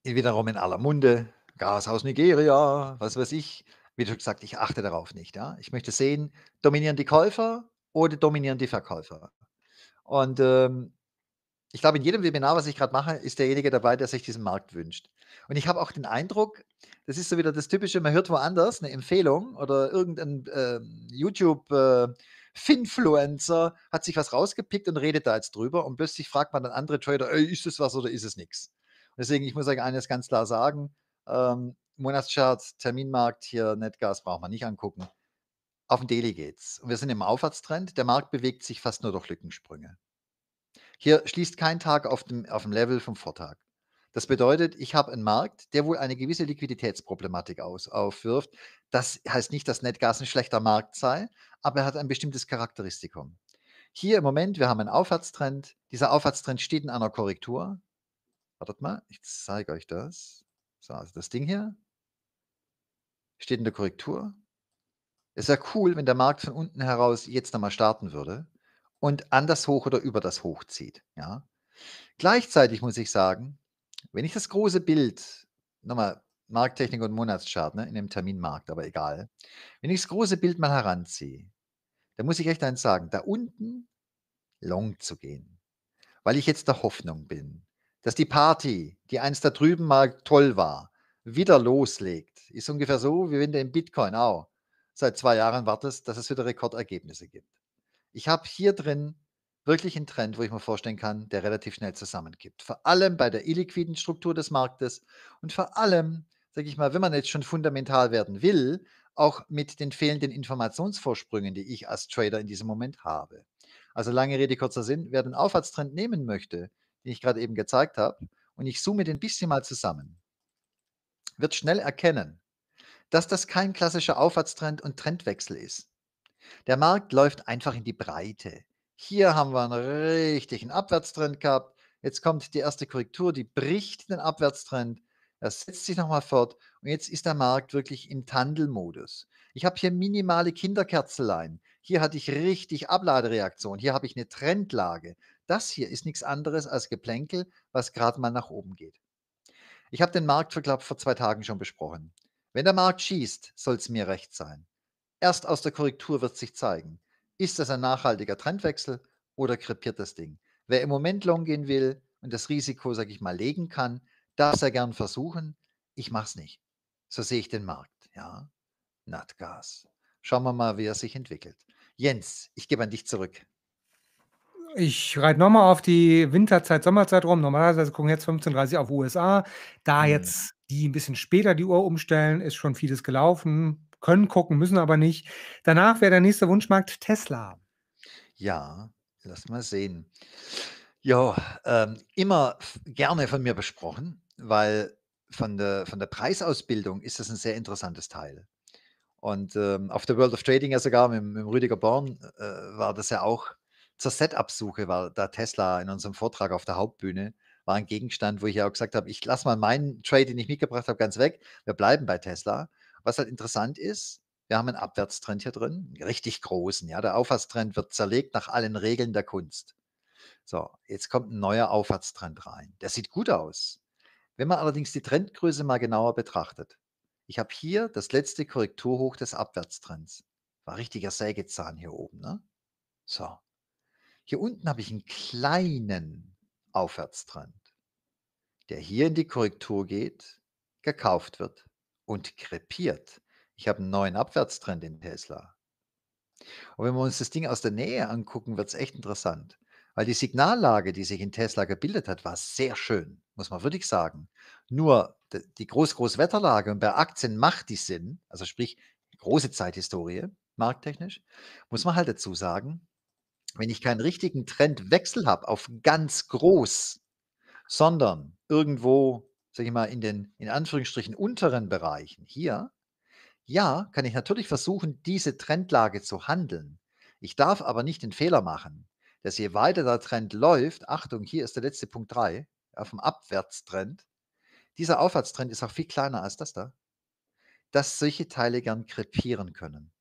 Wiederum in aller Munde. Gas aus Nigeria, was weiß ich wie du gesagt, ich achte darauf nicht. Ja? Ich möchte sehen, dominieren die Käufer oder dominieren die Verkäufer. Und ähm, ich glaube, in jedem Webinar, was ich gerade mache, ist derjenige dabei, der sich diesen Markt wünscht. Und ich habe auch den Eindruck, das ist so wieder das Typische, man hört woanders eine Empfehlung oder irgendein äh, YouTube- äh, Finfluencer hat sich was rausgepickt und redet da jetzt drüber und plötzlich fragt man dann andere Trader, ist es was oder ist es nichts? Deswegen, ich muss euch eines ganz klar sagen, ähm, Monatscharts, Terminmarkt hier, Netgas braucht man nicht angucken. Auf dem Daily geht's. Und wir sind im Aufwärtstrend. Der Markt bewegt sich fast nur durch Lückensprünge. Hier schließt kein Tag auf dem, auf dem Level vom Vortag. Das bedeutet, ich habe einen Markt, der wohl eine gewisse Liquiditätsproblematik aus, aufwirft. Das heißt nicht, dass Netgas ein schlechter Markt sei, aber er hat ein bestimmtes Charakteristikum. Hier im Moment, wir haben einen Aufwärtstrend. Dieser Aufwärtstrend steht in einer Korrektur. Wartet mal, ich zeige euch das. So, also das Ding hier steht in der Korrektur. Es wäre cool, wenn der Markt von unten heraus jetzt nochmal starten würde und an das Hoch oder über das Hoch zieht. Ja? Gleichzeitig muss ich sagen, wenn ich das große Bild, nochmal Markttechnik und Monatschart, ne, in dem Terminmarkt, aber egal, wenn ich das große Bild mal heranziehe, dann muss ich echt eins sagen, da unten long zu gehen, weil ich jetzt der Hoffnung bin, dass die Party, die einst da drüben mal toll war, wieder loslegt ist ungefähr so, wie wenn du in Bitcoin auch seit zwei Jahren wartest, dass es wieder Rekordergebnisse gibt. Ich habe hier drin wirklich einen Trend, wo ich mir vorstellen kann, der relativ schnell zusammenkippt. Vor allem bei der illiquiden Struktur des Marktes und vor allem, sage ich mal, wenn man jetzt schon fundamental werden will, auch mit den fehlenden Informationsvorsprüngen, die ich als Trader in diesem Moment habe. Also lange Rede, kurzer Sinn, wer den Aufwärtstrend nehmen möchte, den ich gerade eben gezeigt habe, und ich zoome den ein bisschen mal zusammen, wird schnell erkennen, dass das kein klassischer Aufwärtstrend und Trendwechsel ist. Der Markt läuft einfach in die Breite. Hier haben wir einen richtigen Abwärtstrend gehabt. Jetzt kommt die erste Korrektur, die bricht den Abwärtstrend. Das setzt sich nochmal fort. Und jetzt ist der Markt wirklich im Tandelmodus. Ich habe hier minimale Kinderkerzeleien. Hier hatte ich richtig Abladereaktion. Hier habe ich eine Trendlage. Das hier ist nichts anderes als Geplänkel, was gerade mal nach oben geht. Ich habe den Marktverklapp vor zwei Tagen schon besprochen. Wenn der Markt schießt, soll es mir recht sein. Erst aus der Korrektur wird sich zeigen, ist das ein nachhaltiger Trendwechsel oder krepiert das Ding. Wer im Moment long gehen will und das Risiko, sage ich mal, legen kann, darf es ja gern versuchen. Ich mache es nicht. So sehe ich den Markt. Ja, Natgas. Schauen wir mal, wie er sich entwickelt. Jens, ich gebe an dich zurück ich reite nochmal auf die Winterzeit, Sommerzeit rum. Normalerweise gucken jetzt 15.30 Uhr auf USA. Da mhm. jetzt die ein bisschen später die Uhr umstellen, ist schon vieles gelaufen. Können gucken, müssen aber nicht. Danach wäre der nächste Wunschmarkt Tesla. Ja, lass mal sehen. Ja, ähm, immer gerne von mir besprochen, weil von der, von der Preisausbildung ist das ein sehr interessantes Teil. Und ähm, auf der World of Trading ja sogar mit, mit Rüdiger Born äh, war das ja auch zur Setup-Suche war da Tesla in unserem Vortrag auf der Hauptbühne, war ein Gegenstand, wo ich ja auch gesagt habe, ich lasse mal meinen Trade, den ich mitgebracht habe, ganz weg. Wir bleiben bei Tesla. Was halt interessant ist, wir haben einen Abwärtstrend hier drin, einen richtig großen. Ja, der Aufwärtstrend wird zerlegt nach allen Regeln der Kunst. So, jetzt kommt ein neuer Aufwärtstrend rein. Der sieht gut aus. Wenn man allerdings die Trendgröße mal genauer betrachtet, ich habe hier das letzte Korrekturhoch des Abwärtstrends. War richtiger Sägezahn hier oben. Ne? So, hier unten habe ich einen kleinen Aufwärtstrend, der hier in die Korrektur geht, gekauft wird und krepiert. Ich habe einen neuen Abwärtstrend in Tesla. Und wenn wir uns das Ding aus der Nähe angucken, wird es echt interessant, weil die Signallage, die sich in Tesla gebildet hat, war sehr schön, muss man wirklich sagen. Nur die Groß-Groß-Wetterlage und bei Aktien macht die Sinn, also sprich große Zeithistorie, markttechnisch, muss man halt dazu sagen, wenn ich keinen richtigen Trendwechsel habe auf ganz groß, sondern irgendwo, sage ich mal, in den in Anführungsstrichen unteren Bereichen hier, ja, kann ich natürlich versuchen, diese Trendlage zu handeln. Ich darf aber nicht den Fehler machen, dass je weiter der Trend läuft, Achtung, hier ist der letzte Punkt 3, auf dem Abwärtstrend, dieser Aufwärtstrend ist auch viel kleiner als das da, dass solche Teile gern krepieren können.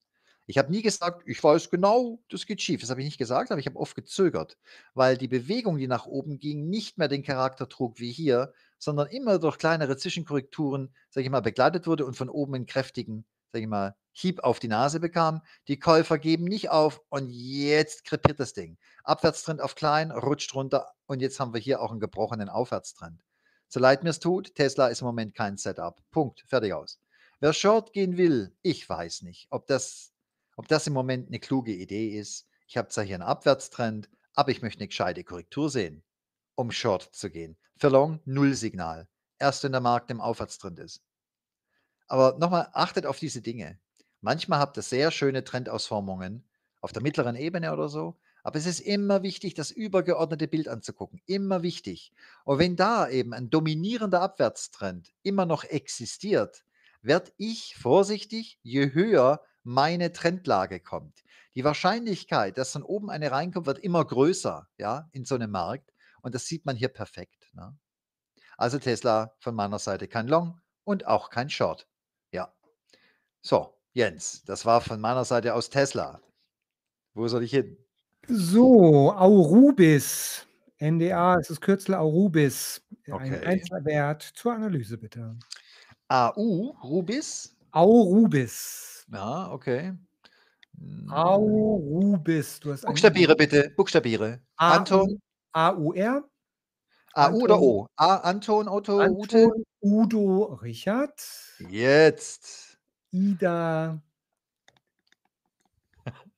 Ich habe nie gesagt, ich weiß genau, das geht schief. Das habe ich nicht gesagt, aber ich habe oft gezögert, weil die Bewegung, die nach oben ging, nicht mehr den Charakter trug wie hier, sondern immer durch kleinere Zwischenkorrekturen, sage ich mal, begleitet wurde und von oben einen kräftigen, sage ich mal, Hieb auf die Nase bekam. Die Käufer geben nicht auf und jetzt krepiert das Ding. Abwärtstrend auf klein, rutscht runter und jetzt haben wir hier auch einen gebrochenen Aufwärtstrend. So leid mir es tut, Tesla ist im Moment kein Setup. Punkt, fertig aus. Wer Short gehen will, ich weiß nicht, ob das ob das im Moment eine kluge Idee ist, ich habe zwar hier einen Abwärtstrend, aber ich möchte eine gescheite Korrektur sehen, um Short zu gehen. Für Long null Signal, erst wenn der Markt im Aufwärtstrend ist. Aber nochmal, achtet auf diese Dinge. Manchmal habt ihr sehr schöne Trendausformungen auf der mittleren Ebene oder so, aber es ist immer wichtig, das übergeordnete Bild anzugucken. Immer wichtig. Und wenn da eben ein dominierender Abwärtstrend immer noch existiert, werde ich vorsichtig, je höher meine Trendlage kommt. Die Wahrscheinlichkeit, dass von oben eine reinkommt, wird immer größer, ja, in so einem Markt. Und das sieht man hier perfekt. Ne? Also Tesla von meiner Seite kein Long und auch kein Short. Ja. So, Jens, das war von meiner Seite aus Tesla. Wo soll ich hin? So, Aurubis. NDA, es ist Kürzel Aurubis. Okay. Ein Einzelwert zur Analyse, bitte. AU, Rubis? Au Rubis. Ja, okay. Au hm. Rubis. Du hast Buchstabiere bitte, Buchstabiere. A Anton. u r A-U oder O? A Anton, Otto, Anton, Ute. Udo, Richard. Jetzt. Ida.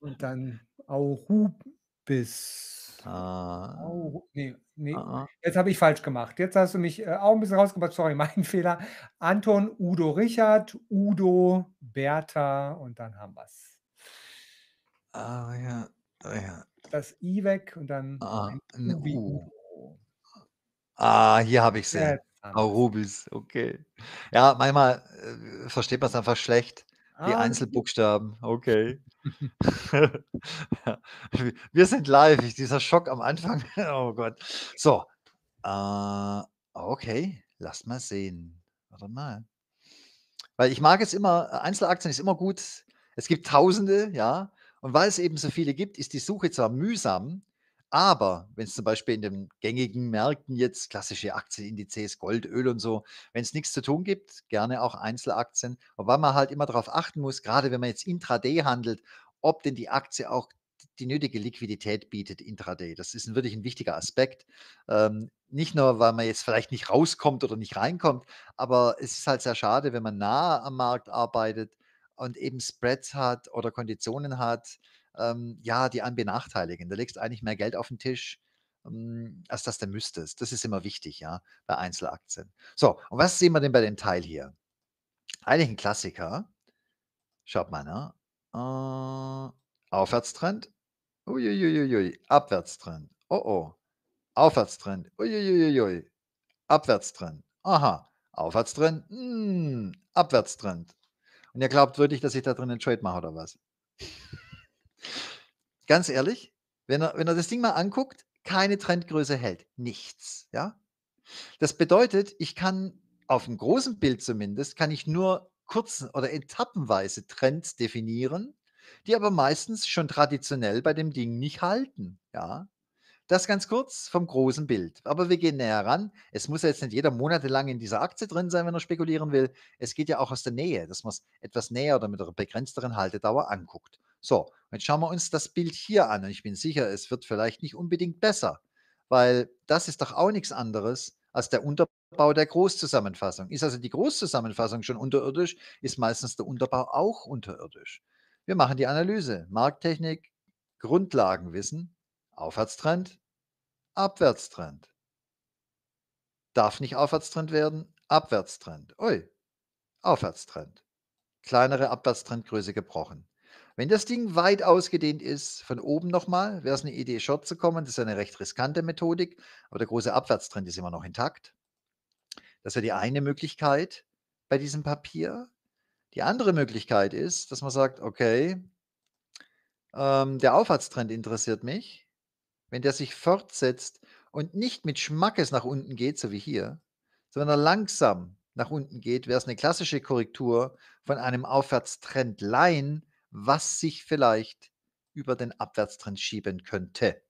Und dann Au Rubis. Ah. Oh, nee, nee. Ah, ah. Jetzt habe ich falsch gemacht. Jetzt hast du mich äh, auch ein bisschen rausgebracht. Sorry, mein Fehler. Anton, Udo, Richard, Udo, Bertha und dann haben wir es. Ah, ja. Ah, ja. Das I weg und dann ah, ne, U oh. Ah, hier habe ich sie. Ja, Arubis, okay. Ja, manchmal äh, versteht man es einfach schlecht. Die Ah, Einzelbuchstaben, okay. Wir sind live. dieser Schock am Anfang. Oh Gott. So, äh, okay, lass mal sehen. Warte mal. Weil ich mag es immer, äh, Einzelaktien ist immer gut. Es gibt Tausende, ja. Und weil es eben so viele gibt, ist die Suche zwar mühsam, aber wenn es zum Beispiel in den gängigen Märkten jetzt klassische Aktienindizes, Gold, Öl und so, wenn es nichts zu tun gibt, gerne auch Einzelaktien, wobei man halt immer darauf achten muss, gerade wenn man jetzt intraday handelt, ob denn die Aktie auch die nötige Liquidität bietet intraday. Das ist wirklich ein wichtiger Aspekt. Ähm, nicht nur, weil man jetzt vielleicht nicht rauskommt oder nicht reinkommt, aber es ist halt sehr schade, wenn man nah am Markt arbeitet und eben Spreads hat oder Konditionen hat, ähm, ja, die einen benachteiligen. Da legst du eigentlich mehr Geld auf den Tisch, ähm, als dass du müsstest. Das ist immer wichtig, ja, bei Einzelaktien. So, und was sehen wir denn bei dem Teil hier? Eigentlich ein Klassiker. Schaut mal, ne? Äh, Aufwärtstrend. Uiuiuiui. Abwärtstrend. Oh oh. Aufwärtstrend. Uiuiuiui. Abwärtstrend. Aha. Aufwärtstrend. Mh, hm, Abwärtstrend. Und ihr glaubt wirklich, dass ich da drin einen Trade mache oder was? Ganz ehrlich, wenn er, wenn er das Ding mal anguckt, keine Trendgröße hält. Nichts. Ja? Das bedeutet, ich kann auf dem großen Bild zumindest, kann ich nur kurzen oder etappenweise Trends definieren, die aber meistens schon traditionell bei dem Ding nicht halten. Ja? Das ganz kurz vom großen Bild. Aber wir gehen näher ran. Es muss ja jetzt nicht jeder monatelang in dieser Aktie drin sein, wenn er spekulieren will. Es geht ja auch aus der Nähe, dass man es etwas näher oder mit einer begrenzteren Haltedauer anguckt. So, jetzt schauen wir uns das Bild hier an. Und ich bin sicher, es wird vielleicht nicht unbedingt besser, weil das ist doch auch nichts anderes als der Unterbau der Großzusammenfassung. Ist also die Großzusammenfassung schon unterirdisch, ist meistens der Unterbau auch unterirdisch. Wir machen die Analyse. Markttechnik, Grundlagenwissen, Aufwärtstrend, Abwärtstrend. Darf nicht Aufwärtstrend werden, Abwärtstrend. Ui, Aufwärtstrend. Kleinere Abwärtstrendgröße gebrochen. Wenn das Ding weit ausgedehnt ist, von oben nochmal, wäre es eine Idee, Short zu kommen. Das ist eine recht riskante Methodik, aber der große Abwärtstrend ist immer noch intakt. Das wäre die eine Möglichkeit bei diesem Papier. Die andere Möglichkeit ist, dass man sagt, okay, ähm, der Aufwärtstrend interessiert mich. Wenn der sich fortsetzt und nicht mit Schmackes nach unten geht, so wie hier, sondern langsam nach unten geht, wäre es eine klassische Korrektur von einem Aufwärtstrend Line was sich vielleicht über den Abwärtstrend schieben könnte.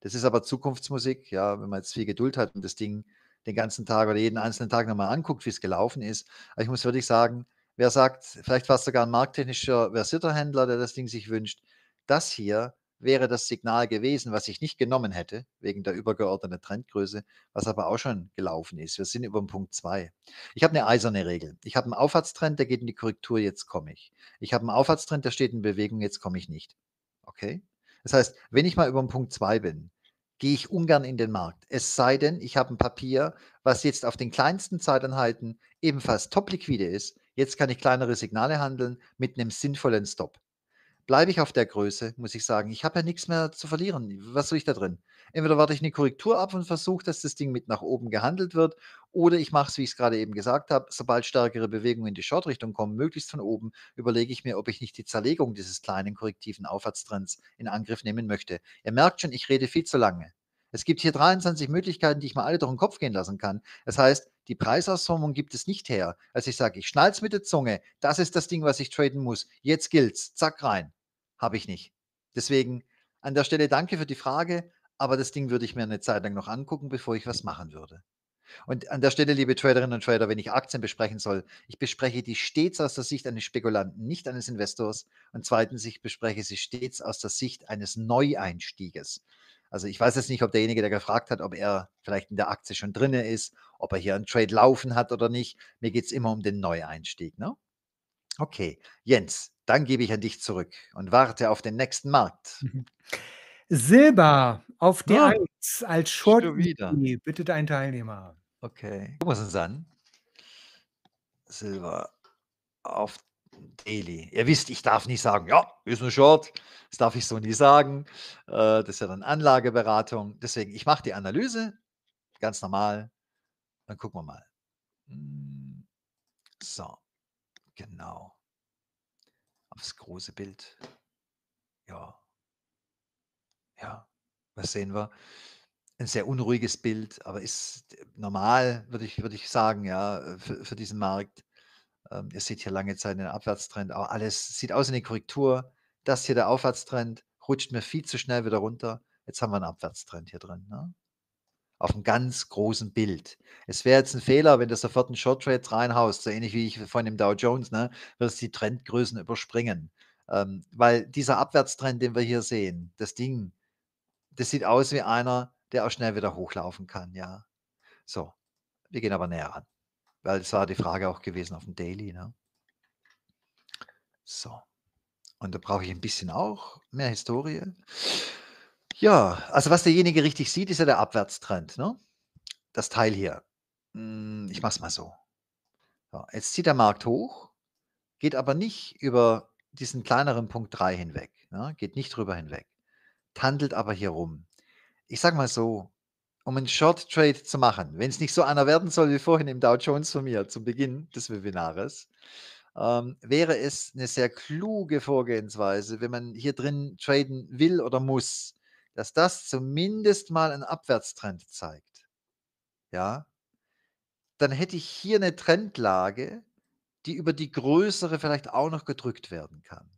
Das ist aber Zukunftsmusik, ja, wenn man jetzt viel Geduld hat und das Ding den ganzen Tag oder jeden einzelnen Tag nochmal anguckt, wie es gelaufen ist. Aber ich muss wirklich sagen, wer sagt, vielleicht war es sogar ein markttechnischer versierter der das Ding sich wünscht, das hier wäre das Signal gewesen, was ich nicht genommen hätte, wegen der übergeordneten Trendgröße, was aber auch schon gelaufen ist. Wir sind über den Punkt 2. Ich habe eine eiserne Regel. Ich habe einen Aufwärtstrend, der geht in die Korrektur, jetzt komme ich. Ich habe einen Aufwärtstrend, der steht in Bewegung, jetzt komme ich nicht. Okay? Das heißt, wenn ich mal über den Punkt 2 bin, gehe ich ungern in den Markt. Es sei denn, ich habe ein Papier, was jetzt auf den kleinsten Zeiteinheiten ebenfalls top liquide ist. Jetzt kann ich kleinere Signale handeln mit einem sinnvollen Stop. Bleibe ich auf der Größe, muss ich sagen. Ich habe ja nichts mehr zu verlieren. Was soll ich da drin? Entweder warte ich eine Korrektur ab und versuche, dass das Ding mit nach oben gehandelt wird, oder ich mache es, wie ich es gerade eben gesagt habe, sobald stärkere Bewegungen in die Short-Richtung kommen, möglichst von oben, überlege ich mir, ob ich nicht die Zerlegung dieses kleinen korrektiven Aufwärtstrends in Angriff nehmen möchte. Ihr merkt schon, ich rede viel zu lange. Es gibt hier 23 Möglichkeiten, die ich mal alle durch den Kopf gehen lassen kann. Das heißt, die Preisaussummung gibt es nicht her. Also ich sage, ich schnall's mit der Zunge. Das ist das Ding, was ich traden muss. Jetzt gilt's. Zack rein. Habe ich nicht. Deswegen an der Stelle danke für die Frage, aber das Ding würde ich mir eine Zeit lang noch angucken, bevor ich was machen würde. Und an der Stelle, liebe Traderinnen und Trader, wenn ich Aktien besprechen soll, ich bespreche die stets aus der Sicht eines Spekulanten, nicht eines Investors. Und zweitens, ich bespreche sie stets aus der Sicht eines Neueinstieges. Also ich weiß jetzt nicht, ob derjenige, der gefragt hat, ob er vielleicht in der Aktie schon drin ist ob er hier einen Trade laufen hat oder nicht. Mir geht es immer um den Neueinstieg. Ne? Okay, Jens, dann gebe ich an dich zurück und warte auf den nächsten Markt. Mhm. Silber auf der ja, 1 als Short bittet ein Teilnehmer. Okay, gucken wir uns an. Silber auf Daily. Ihr wisst, ich darf nicht sagen, ja, ist ein Short. Das darf ich so nie sagen. Äh, das ist ja dann Anlageberatung. Deswegen, ich mache die Analyse ganz normal dann gucken wir mal. Hm. So, genau. Aufs große Bild. Ja. Ja, was sehen wir? Ein sehr unruhiges Bild, aber ist äh, normal, würde ich, würd ich sagen, ja, für, für diesen Markt. Ähm, ihr seht hier lange Zeit den Abwärtstrend, aber alles sieht aus in die Korrektur. Das hier der Aufwärtstrend rutscht mir viel zu schnell wieder runter. Jetzt haben wir einen Abwärtstrend hier drin. Ne? auf einem ganz großen Bild. Es wäre jetzt ein Fehler, wenn du sofort einen Short Trade reinhaust, so ähnlich wie ich von dem Dow Jones, ne, würdest die Trendgrößen überspringen. Ähm, weil dieser Abwärtstrend, den wir hier sehen, das Ding, das sieht aus wie einer, der auch schnell wieder hochlaufen kann, ja. So, wir gehen aber näher ran, weil das war die Frage auch gewesen auf dem Daily, ne? So. Und da brauche ich ein bisschen auch mehr Historie. Ja, also was derjenige richtig sieht, ist ja der Abwärtstrend, ne? Das Teil hier. Hm, Ich mach's mal so. Ja, jetzt zieht der Markt hoch, geht aber nicht über diesen kleineren Punkt 3 hinweg, ne? Geht nicht drüber hinweg. Tandelt aber hier rum. Ich sag mal so, um einen Short Trade zu machen, wenn es nicht so einer werden soll wie vorhin im Dow Jones von mir zum Beginn des Webinares, ähm, wäre es eine sehr kluge Vorgehensweise, wenn man hier drin traden will oder muss, dass das zumindest mal einen Abwärtstrend zeigt, ja, dann hätte ich hier eine Trendlage, die über die größere vielleicht auch noch gedrückt werden kann.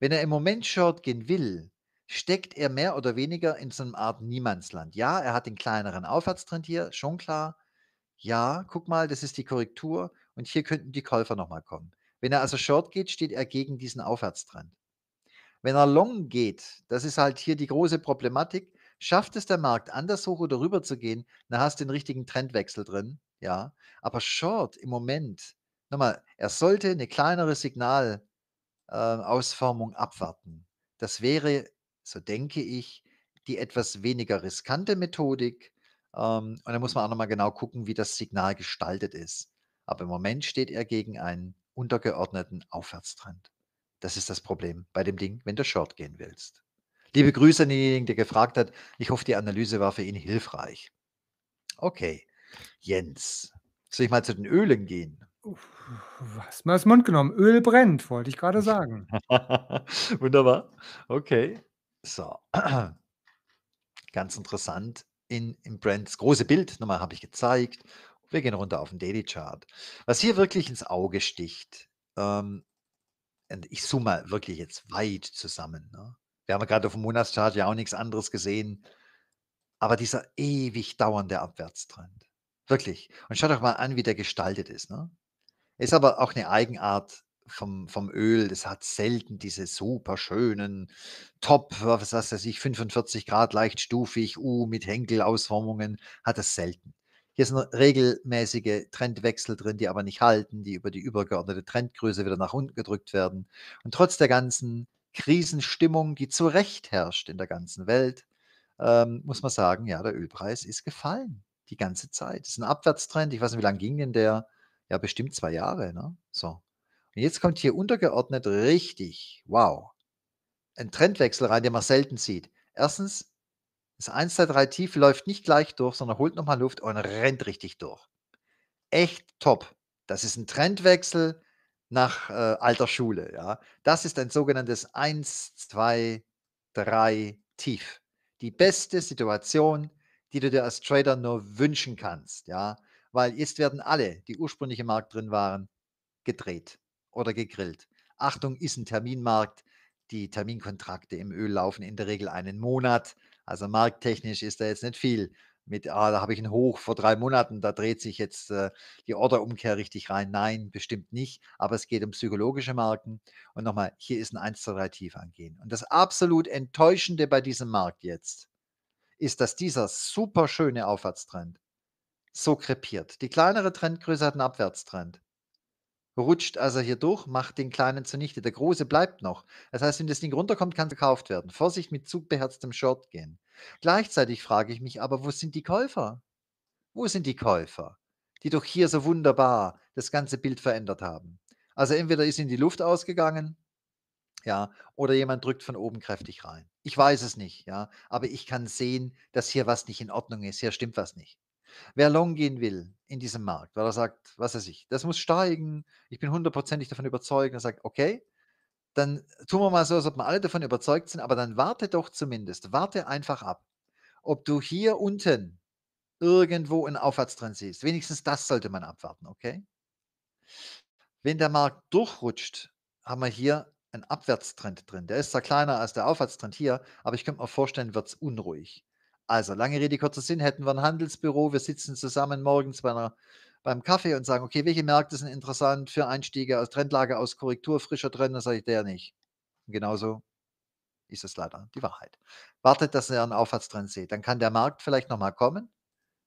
Wenn er im Moment Short gehen will, steckt er mehr oder weniger in so einer Art Niemandsland. Ja, er hat den kleineren Aufwärtstrend hier, schon klar. Ja, guck mal, das ist die Korrektur und hier könnten die Käufer nochmal kommen. Wenn er also Short geht, steht er gegen diesen Aufwärtstrend. Wenn er long geht, das ist halt hier die große Problematik, schafft es der Markt, anders hoch oder rüber zu gehen, dann hast du den richtigen Trendwechsel drin. Ja, aber Short im Moment, nochmal, er sollte eine kleinere Signalausformung ähm, äh, abwarten. Das wäre, so denke ich, die etwas weniger riskante Methodik. Ähm, und da muss man auch nochmal genau gucken, wie das Signal gestaltet ist. Aber im Moment steht er gegen einen untergeordneten Aufwärtstrend. Das ist das Problem bei dem Ding, wenn du short gehen willst. Liebe Grüße an denjenigen, der gefragt hat. Ich hoffe, die Analyse war für ihn hilfreich. Okay, Jens, soll ich mal zu den Ölen gehen? Was mal aus dem Mund genommen. Öl brennt, wollte ich gerade sagen. Wunderbar. Okay. So. Ganz interessant. In, in Brands große Bild nochmal habe ich gezeigt. Wir gehen runter auf den Daily Chart. Was hier wirklich ins Auge sticht, ähm, ich zoome wirklich jetzt weit zusammen. Ne? Wir haben ja gerade auf dem Monatschart ja auch nichts anderes gesehen. Aber dieser ewig dauernde Abwärtstrend. Wirklich. Und schaut doch mal an, wie der gestaltet ist. Ne? Ist aber auch eine Eigenart vom, vom Öl. Das hat selten diese super schönen Top, was weiß ich, 45 Grad leicht stufig, U mit Henkelausformungen, hat das selten. Hier sind regelmäßige Trendwechsel drin, die aber nicht halten, die über die übergeordnete Trendgröße wieder nach unten gedrückt werden. Und trotz der ganzen Krisenstimmung, die zu Recht herrscht in der ganzen Welt, ähm, muss man sagen, ja, der Ölpreis ist gefallen. Die ganze Zeit. Das ist ein Abwärtstrend. Ich weiß nicht, wie lange ging denn der? Ja, bestimmt zwei Jahre. Ne? So. Und jetzt kommt hier untergeordnet richtig, wow, ein Trendwechsel rein, den man selten sieht. Erstens das 1, 2, 3 tief läuft nicht gleich durch, sondern holt nochmal Luft und rennt richtig durch. Echt top. Das ist ein Trendwechsel nach äh, alter Schule. Ja. Das ist ein sogenanntes 1, 2, 3 tief. Die beste Situation, die du dir als Trader nur wünschen kannst. Ja. Weil jetzt werden alle, die ursprünglich im Markt drin waren, gedreht oder gegrillt. Achtung, ist ein Terminmarkt. Die Terminkontrakte im Öl laufen in der Regel einen Monat. Also markttechnisch ist da jetzt nicht viel mit, ah, da habe ich einen Hoch vor drei Monaten, da dreht sich jetzt äh, die Orderumkehr richtig rein. Nein, bestimmt nicht. Aber es geht um psychologische Marken. Und nochmal, hier ist ein 1 zu 3 Tief angehen. Und das absolut Enttäuschende bei diesem Markt jetzt ist, dass dieser super schöne Aufwärtstrend so krepiert. Die kleinere Trendgröße hat einen Abwärtstrend rutscht also hier durch, macht den Kleinen zunichte. Der Große bleibt noch. Das heißt, wenn das Ding runterkommt, kann es gekauft werden. Vorsicht mit zu beherztem Short gehen. Gleichzeitig frage ich mich aber, wo sind die Käufer? Wo sind die Käufer, die doch hier so wunderbar das ganze Bild verändert haben? Also entweder ist in die Luft ausgegangen, ja, oder jemand drückt von oben kräftig rein. Ich weiß es nicht, ja, aber ich kann sehen, dass hier was nicht in Ordnung ist, hier stimmt was nicht. Wer long gehen will in diesem Markt, weil er sagt, was weiß ich, das muss steigen, ich bin hundertprozentig davon überzeugt er sagt, okay, dann tun wir mal so, als ob wir alle davon überzeugt sind, aber dann warte doch zumindest, warte einfach ab, ob du hier unten irgendwo einen Aufwärtstrend siehst. Wenigstens das sollte man abwarten, okay? Wenn der Markt durchrutscht, haben wir hier einen Abwärtstrend drin. Der ist zwar kleiner als der Aufwärtstrend hier, aber ich könnte mir vorstellen, wird es unruhig. Also, lange Rede, kurzer Sinn, hätten wir ein Handelsbüro, wir sitzen zusammen morgens bei einer, beim Kaffee und sagen, okay, welche Märkte sind interessant für Einstiege aus Trendlage, aus Korrektur, frischer Trend, dann sage ich der nicht. Und genauso ist es leider die Wahrheit. Wartet, dass ihr einen Aufwärtstrend seht, dann kann der Markt vielleicht nochmal kommen.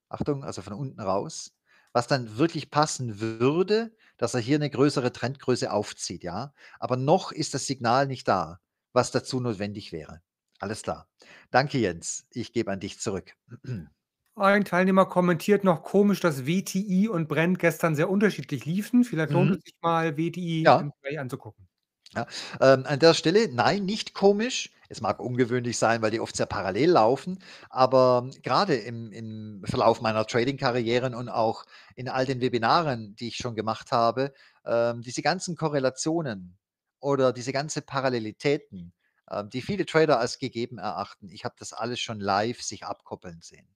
Achtung, also von unten raus. Was dann wirklich passen würde, dass er hier eine größere Trendgröße aufzieht, ja. Aber noch ist das Signal nicht da, was dazu notwendig wäre. Alles klar. Danke, Jens. Ich gebe an dich zurück. Ein Teilnehmer kommentiert noch komisch, dass WTI und Brent gestern sehr unterschiedlich liefen. Vielleicht lohnt mhm. es sich mal, WTI ja. anzugucken. Ja. Ähm, an der Stelle, nein, nicht komisch. Es mag ungewöhnlich sein, weil die oft sehr parallel laufen, aber gerade im, im Verlauf meiner Trading-Karrieren und auch in all den Webinaren, die ich schon gemacht habe, ähm, diese ganzen Korrelationen oder diese ganzen Parallelitäten, ähm, die viele Trader als gegeben erachten. Ich habe das alles schon live sich abkoppeln sehen.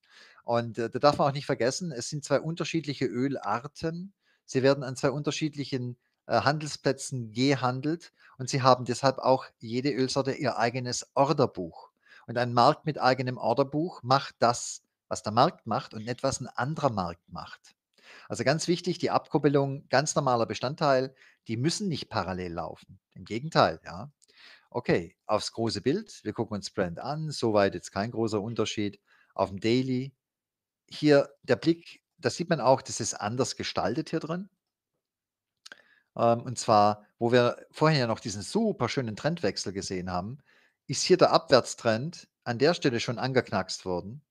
Und äh, da darf man auch nicht vergessen, es sind zwei unterschiedliche Ölarten. Sie werden an zwei unterschiedlichen äh, Handelsplätzen gehandelt und sie haben deshalb auch jede Ölsorte ihr eigenes Orderbuch. Und ein Markt mit eigenem Orderbuch macht das, was der Markt macht und nicht was ein anderer Markt macht. Also ganz wichtig, die Abkoppelung, ganz normaler Bestandteil, die müssen nicht parallel laufen. Im Gegenteil, ja okay, aufs große Bild, wir gucken uns Brand an, soweit jetzt kein großer Unterschied. Auf dem Daily, hier der Blick, da sieht man auch, das ist anders gestaltet hier drin. Ähm, und zwar, wo wir vorhin ja noch diesen super schönen Trendwechsel gesehen haben, ist hier der Abwärtstrend an der Stelle schon angeknackst worden.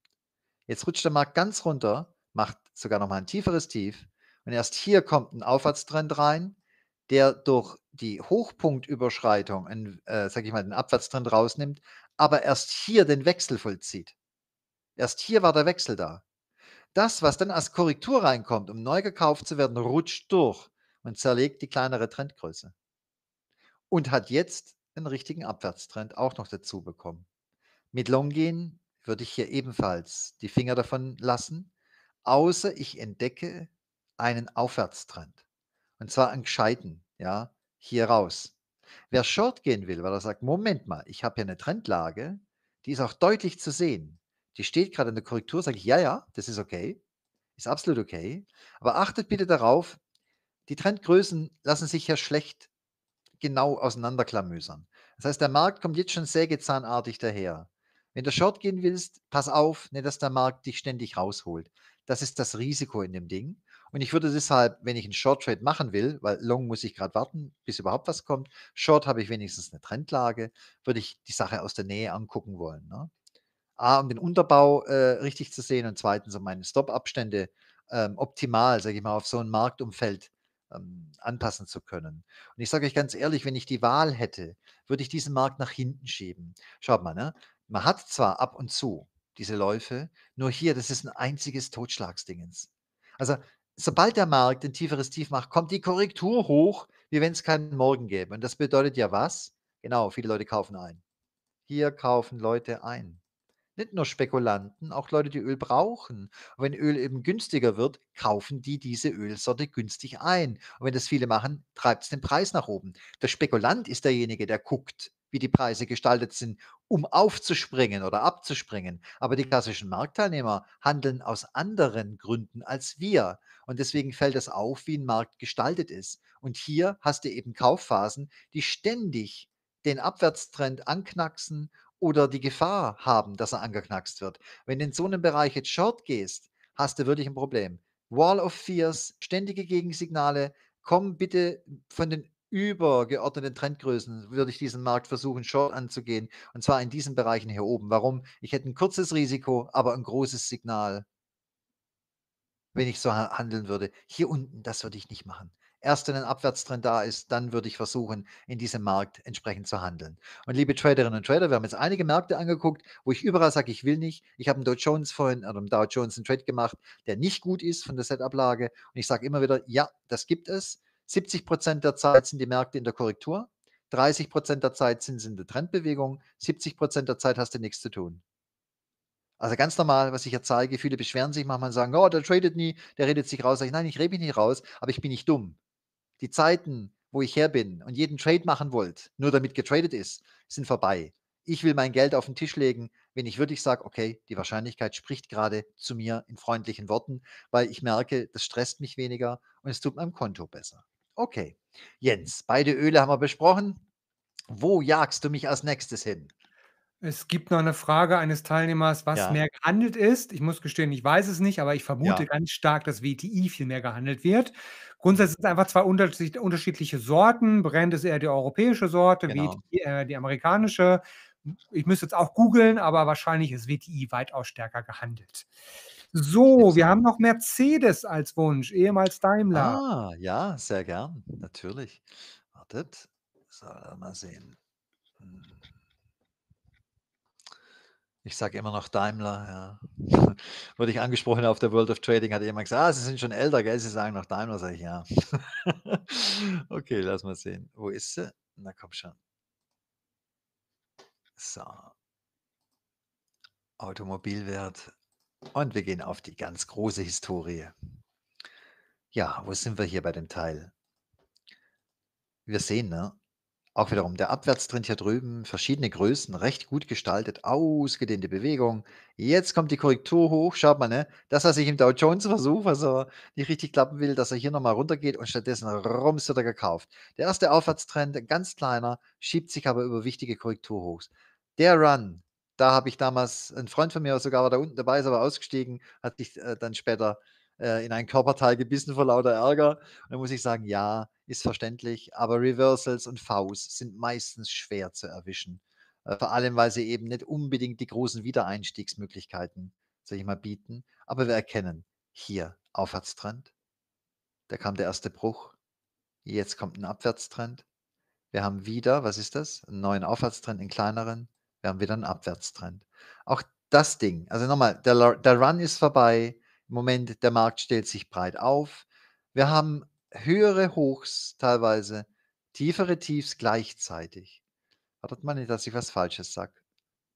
Jetzt rutscht der Markt ganz runter, macht sogar nochmal ein tieferes Tief. Und erst hier kommt ein Aufwärtstrend rein, der durch die Hochpunktüberschreitung, einen, äh, sag ich mal, den Abwärtstrend rausnimmt, aber erst hier den Wechsel vollzieht. Erst hier war der Wechsel da. Das, was dann als Korrektur reinkommt, um neu gekauft zu werden, rutscht durch und zerlegt die kleinere Trendgröße. Und hat jetzt einen richtigen Abwärtstrend auch noch dazu bekommen. Mit Long gehen würde ich hier ebenfalls die Finger davon lassen, außer ich entdecke einen Aufwärtstrend. Und zwar an gescheiten, ja, hier raus. Wer mhm. short gehen will, weil er sagt, Moment mal, ich habe hier eine Trendlage, die ist auch deutlich zu sehen. Die steht gerade in der Korrektur, sage ich, ja, ja, das ist okay, ist absolut okay. Aber achtet bitte darauf, die Trendgrößen lassen sich ja schlecht genau auseinanderklamüsern. Das heißt, der Markt kommt jetzt schon sägezahnartig daher. Wenn du short gehen willst, pass auf, nicht, dass der Markt dich ständig rausholt. Das ist das Risiko in dem Ding. Und ich würde deshalb, wenn ich einen Short Trade machen will, weil Long muss ich gerade warten, bis überhaupt was kommt, Short habe ich wenigstens eine Trendlage, würde ich die Sache aus der Nähe angucken wollen. Ne? A, um den Unterbau äh, richtig zu sehen und zweitens, um meine Stop-Abstände ähm, optimal, sage ich mal, auf so ein Marktumfeld ähm, anpassen zu können. Und ich sage euch ganz ehrlich, wenn ich die Wahl hätte, würde ich diesen Markt nach hinten schieben. Schaut mal, ne? man hat zwar ab und zu diese Läufe, nur hier, das ist ein einziges Totschlagsdingens. Also sobald der Markt ein tieferes Tief macht, kommt die Korrektur hoch, wie wenn es keinen Morgen gäbe. Und das bedeutet ja was? Genau, viele Leute kaufen ein. Hier kaufen Leute ein. Nicht nur Spekulanten, auch Leute, die Öl brauchen. Und wenn Öl eben günstiger wird, kaufen die diese Ölsorte günstig ein. Und wenn das viele machen, treibt es den Preis nach oben. Der Spekulant ist derjenige, der guckt, wie die Preise gestaltet sind, um aufzuspringen oder abzuspringen. Aber die mhm. klassischen Marktteilnehmer handeln aus anderen Gründen als wir. Und deswegen fällt es auf, wie ein Markt gestaltet ist. Und hier hast du eben Kaufphasen, die ständig den Abwärtstrend anknacksen oder die Gefahr haben, dass er angeknackst wird. Wenn du in so einem Bereich jetzt short gehst, hast du wirklich ein Problem. Wall of Fears, ständige Gegensignale, komm bitte von den übergeordneten Trendgrößen würde ich diesen Markt versuchen, short anzugehen. Und zwar in diesen Bereichen hier oben. Warum? Ich hätte ein kurzes Risiko, aber ein großes Signal, wenn ich so handeln würde. Hier unten, das würde ich nicht machen. Erst wenn ein Abwärtstrend da ist, dann würde ich versuchen, in diesem Markt entsprechend zu handeln. Und liebe Traderinnen und Trader, wir haben jetzt einige Märkte angeguckt, wo ich überall sage, ich will nicht. Ich habe einen Dow Jones vorhin, oder äh, einen Dow Jones einen Trade gemacht, der nicht gut ist von der Setup-Lage. Und ich sage immer wieder, ja, das gibt es 70 Prozent der Zeit sind die Märkte in der Korrektur, 30 Prozent der Zeit sind sie in der Trendbewegung, 70 Prozent der Zeit hast du nichts zu tun. Also ganz normal, was ich hier zeige, viele beschweren sich manchmal und sagen, oh, der tradet nie, der redet sich raus. Sag ich, nein, ich rede mich nicht raus, aber ich bin nicht dumm. Die Zeiten, wo ich her bin und jeden Trade machen wollte, nur damit getradet ist, sind vorbei. Ich will mein Geld auf den Tisch legen, wenn ich wirklich sage, okay, die Wahrscheinlichkeit spricht gerade zu mir in freundlichen Worten, weil ich merke, das stresst mich weniger und es tut meinem Konto besser. Okay. Jens, beide Öle haben wir besprochen. Wo jagst du mich als nächstes hin? Es gibt noch eine Frage eines Teilnehmers, was ja. mehr gehandelt ist. Ich muss gestehen, ich weiß es nicht, aber ich vermute ja. ganz stark, dass WTI viel mehr gehandelt wird. Grundsätzlich sind es einfach zwei unterschiedliche Sorten. Brand ist eher die europäische Sorte, genau. WTI eher die amerikanische. Ich müsste jetzt auch googeln, aber wahrscheinlich ist WTI weitaus stärker gehandelt. So, wir haben noch Mercedes als Wunsch, ehemals Daimler. Ah, ja, sehr gern, natürlich. Wartet, so, mal sehen. Hm. Ich sage immer noch Daimler. Ja. Wurde ich angesprochen auf der World of Trading, hat jemand gesagt, ah, Sie sind schon älter, gell? Sie sagen noch Daimler, sage ich ja. okay, lass mal sehen. Wo ist sie? Na komm schon. So. Automobilwert und wir gehen auf die ganz große Historie. Ja, wo sind wir hier bei dem Teil? Wir sehen, ne? Auch wiederum der Abwärtstrend hier drüben, verschiedene Größen, recht gut gestaltet, ausgedehnte Bewegung. Jetzt kommt die Korrektur hoch. Schaut mal, ne? Das, was ich im Dow Jones versucht, was also er nicht richtig klappen will, dass er hier nochmal runtergeht und stattdessen rums wird er gekauft. Der erste Aufwärtstrend, ganz kleiner, schiebt sich aber über wichtige Korrektur hoch. Der Run, da habe ich damals, ein Freund von mir sogar war da unten dabei, ist aber ausgestiegen, hat sich äh, dann später äh, in ein Körperteil gebissen vor lauter Ärger. Und da muss ich sagen, ja, ist verständlich, aber Reversals und Vs sind meistens schwer zu erwischen. Äh, vor allem, weil sie eben nicht unbedingt die großen Wiedereinstiegsmöglichkeiten, sag ich mal, bieten. Aber wir erkennen hier Aufwärtstrend. Da kam der erste Bruch. Jetzt kommt ein Abwärtstrend. Wir haben wieder, was ist das? Einen neuen Aufwärtstrend, einen kleineren wir haben wieder einen Abwärtstrend. Auch das Ding, also nochmal, der, der Run ist vorbei. Im Moment, der Markt stellt sich breit auf. Wir haben höhere Hochs teilweise, tiefere Tiefs gleichzeitig. Wartet mal nicht, dass ich was Falsches sage.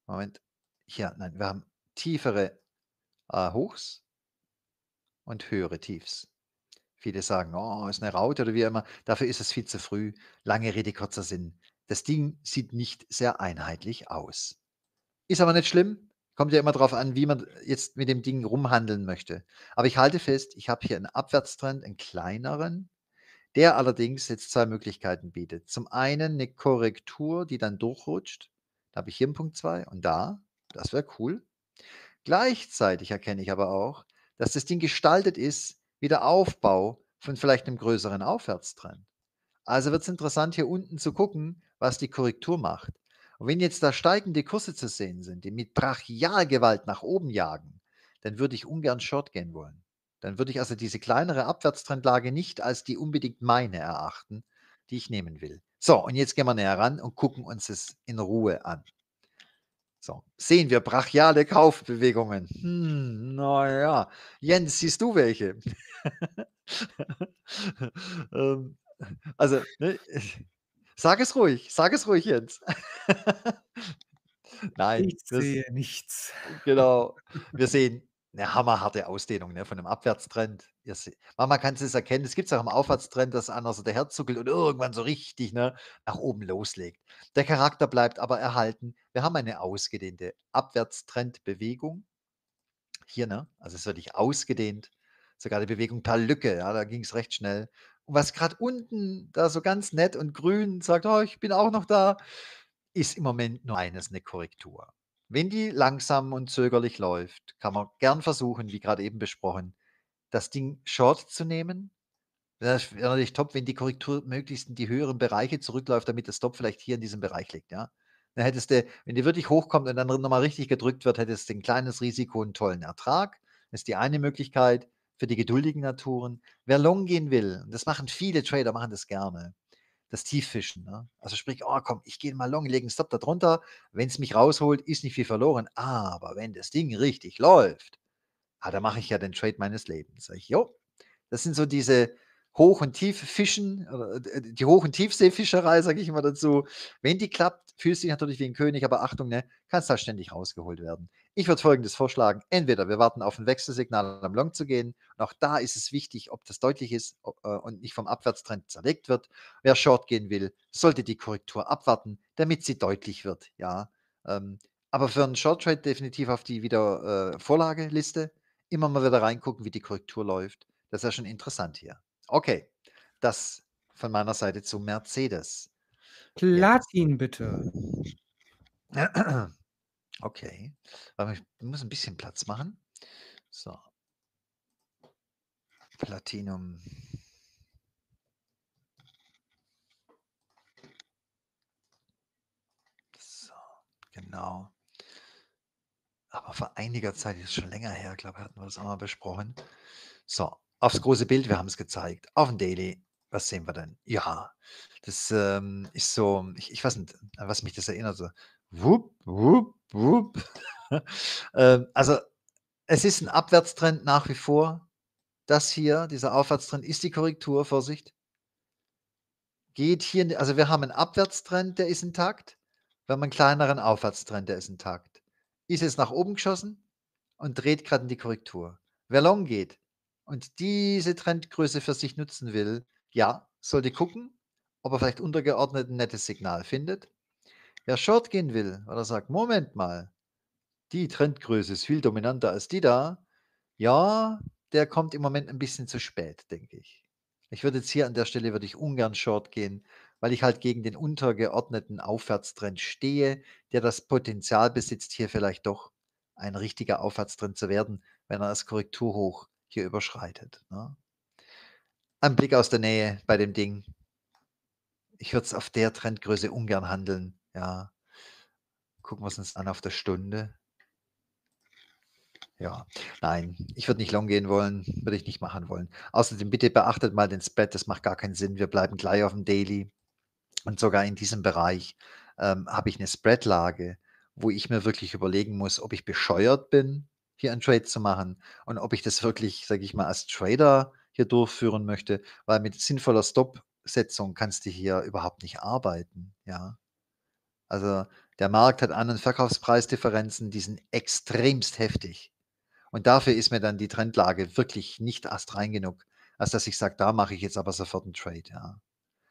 Moment. Hier, nein, wir haben tiefere äh, Hochs und höhere Tiefs. Viele sagen, oh, ist eine Raute oder wie immer. Dafür ist es viel zu früh. Lange Rede, kurzer Sinn. Das Ding sieht nicht sehr einheitlich aus. Ist aber nicht schlimm. Kommt ja immer darauf an, wie man jetzt mit dem Ding rumhandeln möchte. Aber ich halte fest, ich habe hier einen Abwärtstrend, einen kleineren, der allerdings jetzt zwei Möglichkeiten bietet. Zum einen eine Korrektur, die dann durchrutscht. Da habe ich hier einen Punkt 2 und da. Das wäre cool. Gleichzeitig erkenne ich aber auch, dass das Ding gestaltet ist wie der Aufbau von vielleicht einem größeren Aufwärtstrend. Also wird es interessant, hier unten zu gucken, was die Korrektur macht. Und wenn jetzt da steigende Kurse zu sehen sind, die mit Brachialgewalt nach oben jagen, dann würde ich ungern Short gehen wollen. Dann würde ich also diese kleinere Abwärtstrendlage nicht als die unbedingt meine erachten, die ich nehmen will. So, und jetzt gehen wir näher ran und gucken uns es in Ruhe an. So, sehen wir brachiale Kaufbewegungen. Hm, naja. Jens, siehst du welche? ähm, also, ne, sag es ruhig, sag es ruhig, jetzt. Nein. Ich das, sehe nichts. Genau. Wir sehen eine hammerharte Ausdehnung ne, von einem Abwärtstrend. man kann es erkennen, es gibt es auch im Aufwärtstrend, dass einer so der Herz zuckelt und irgendwann so richtig ne, nach oben loslegt. Der Charakter bleibt aber erhalten. Wir haben eine ausgedehnte Abwärtstrendbewegung. Hier, ne? also es ist wirklich ausgedehnt. Sogar die Bewegung per Lücke, ja, da ging es recht schnell. Und was gerade unten da so ganz nett und grün sagt, oh, ich bin auch noch da, ist im Moment nur eines eine Korrektur. Wenn die langsam und zögerlich läuft, kann man gern versuchen, wie gerade eben besprochen, das Ding short zu nehmen. Das wäre natürlich top, wenn die Korrektur möglichst in die höheren Bereiche zurückläuft, damit der Stop vielleicht hier in diesem Bereich liegt, ja. Dann hättest du, wenn die wirklich hochkommt und dann nochmal richtig gedrückt wird, hättest du ein kleines Risiko einen tollen Ertrag. Das ist die eine Möglichkeit für die geduldigen Naturen. Wer long gehen will, und das machen viele Trader, machen das gerne, das Tieffischen. Ne? Also sprich, oh komm, ich gehe mal long, lege einen Stop da drunter. Wenn es mich rausholt, ist nicht viel verloren. Aber wenn das Ding richtig läuft, ah, da mache ich ja den Trade meines Lebens. Sag ich, jo, das sind so diese Hoch- und Tieffischen, äh, äh, die Hoch- und Tiefseefischerei, sage ich immer dazu. Wenn die klappt, fühlst dich natürlich wie ein König, aber Achtung, ne, kannst da halt ständig rausgeholt werden. Ich würde folgendes vorschlagen: Entweder wir warten auf ein Wechselsignal, um Long zu gehen. Und auch da ist es wichtig, ob das deutlich ist äh, und nicht vom Abwärtstrend zerlegt wird. Wer Short gehen will, sollte die Korrektur abwarten, damit sie deutlich wird. Ja, ähm, aber für einen Short Trade definitiv auf die wieder äh, Vorlageliste immer mal wieder reingucken, wie die Korrektur läuft. Das ist ja schon interessant hier. Okay, das von meiner Seite zu Mercedes. Platin bitte. Okay. Aber ich muss ein bisschen Platz machen. So. Platinum. So, genau. Aber vor einiger Zeit, ist schon länger her, glaube ich, hatten wir das auch mal besprochen. So, aufs große Bild, wir haben es gezeigt. Auf dem Daily was sehen wir denn? Ja, das ähm, ist so, ich, ich weiß nicht, an was mich das erinnert. So, wupp, wupp, wupp. ähm, also, es ist ein Abwärtstrend nach wie vor. Das hier, dieser Aufwärtstrend, ist die Korrektur. Vorsicht. Geht hier, also wir haben einen Abwärtstrend, der ist intakt. Wir haben einen kleineren Aufwärtstrend, der ist intakt. Ist jetzt nach oben geschossen und dreht gerade in die Korrektur. Wer long geht und diese Trendgröße für sich nutzen will, ja, sollte gucken, ob er vielleicht untergeordnet ein nettes Signal findet. Wer Short gehen will, weil er sagt, Moment mal, die Trendgröße ist viel dominanter als die da, ja, der kommt im Moment ein bisschen zu spät, denke ich. Ich würde jetzt hier an der Stelle würde ich ungern Short gehen, weil ich halt gegen den untergeordneten Aufwärtstrend stehe, der das Potenzial besitzt, hier vielleicht doch ein richtiger Aufwärtstrend zu werden, wenn er das Korrekturhoch hier überschreitet. Ne? Ein Blick aus der Nähe bei dem Ding. Ich würde es auf der Trendgröße ungern handeln. Ja. Gucken wir es uns an auf der Stunde. Ja, nein, ich würde nicht long gehen wollen, würde ich nicht machen wollen. Außerdem bitte beachtet mal den Spread, das macht gar keinen Sinn. Wir bleiben gleich auf dem Daily. Und sogar in diesem Bereich ähm, habe ich eine Spreadlage, wo ich mir wirklich überlegen muss, ob ich bescheuert bin, hier einen Trade zu machen und ob ich das wirklich, sage ich mal, als Trader hier durchführen möchte, weil mit sinnvoller Stop-Setzung kannst du hier überhaupt nicht arbeiten. Ja. Also der Markt hat An- und Verkaufspreisdifferenzen, die sind extremst heftig. Und dafür ist mir dann die Trendlage wirklich nicht astrein genug, als dass ich sage, da mache ich jetzt aber sofort einen Trade. Ja.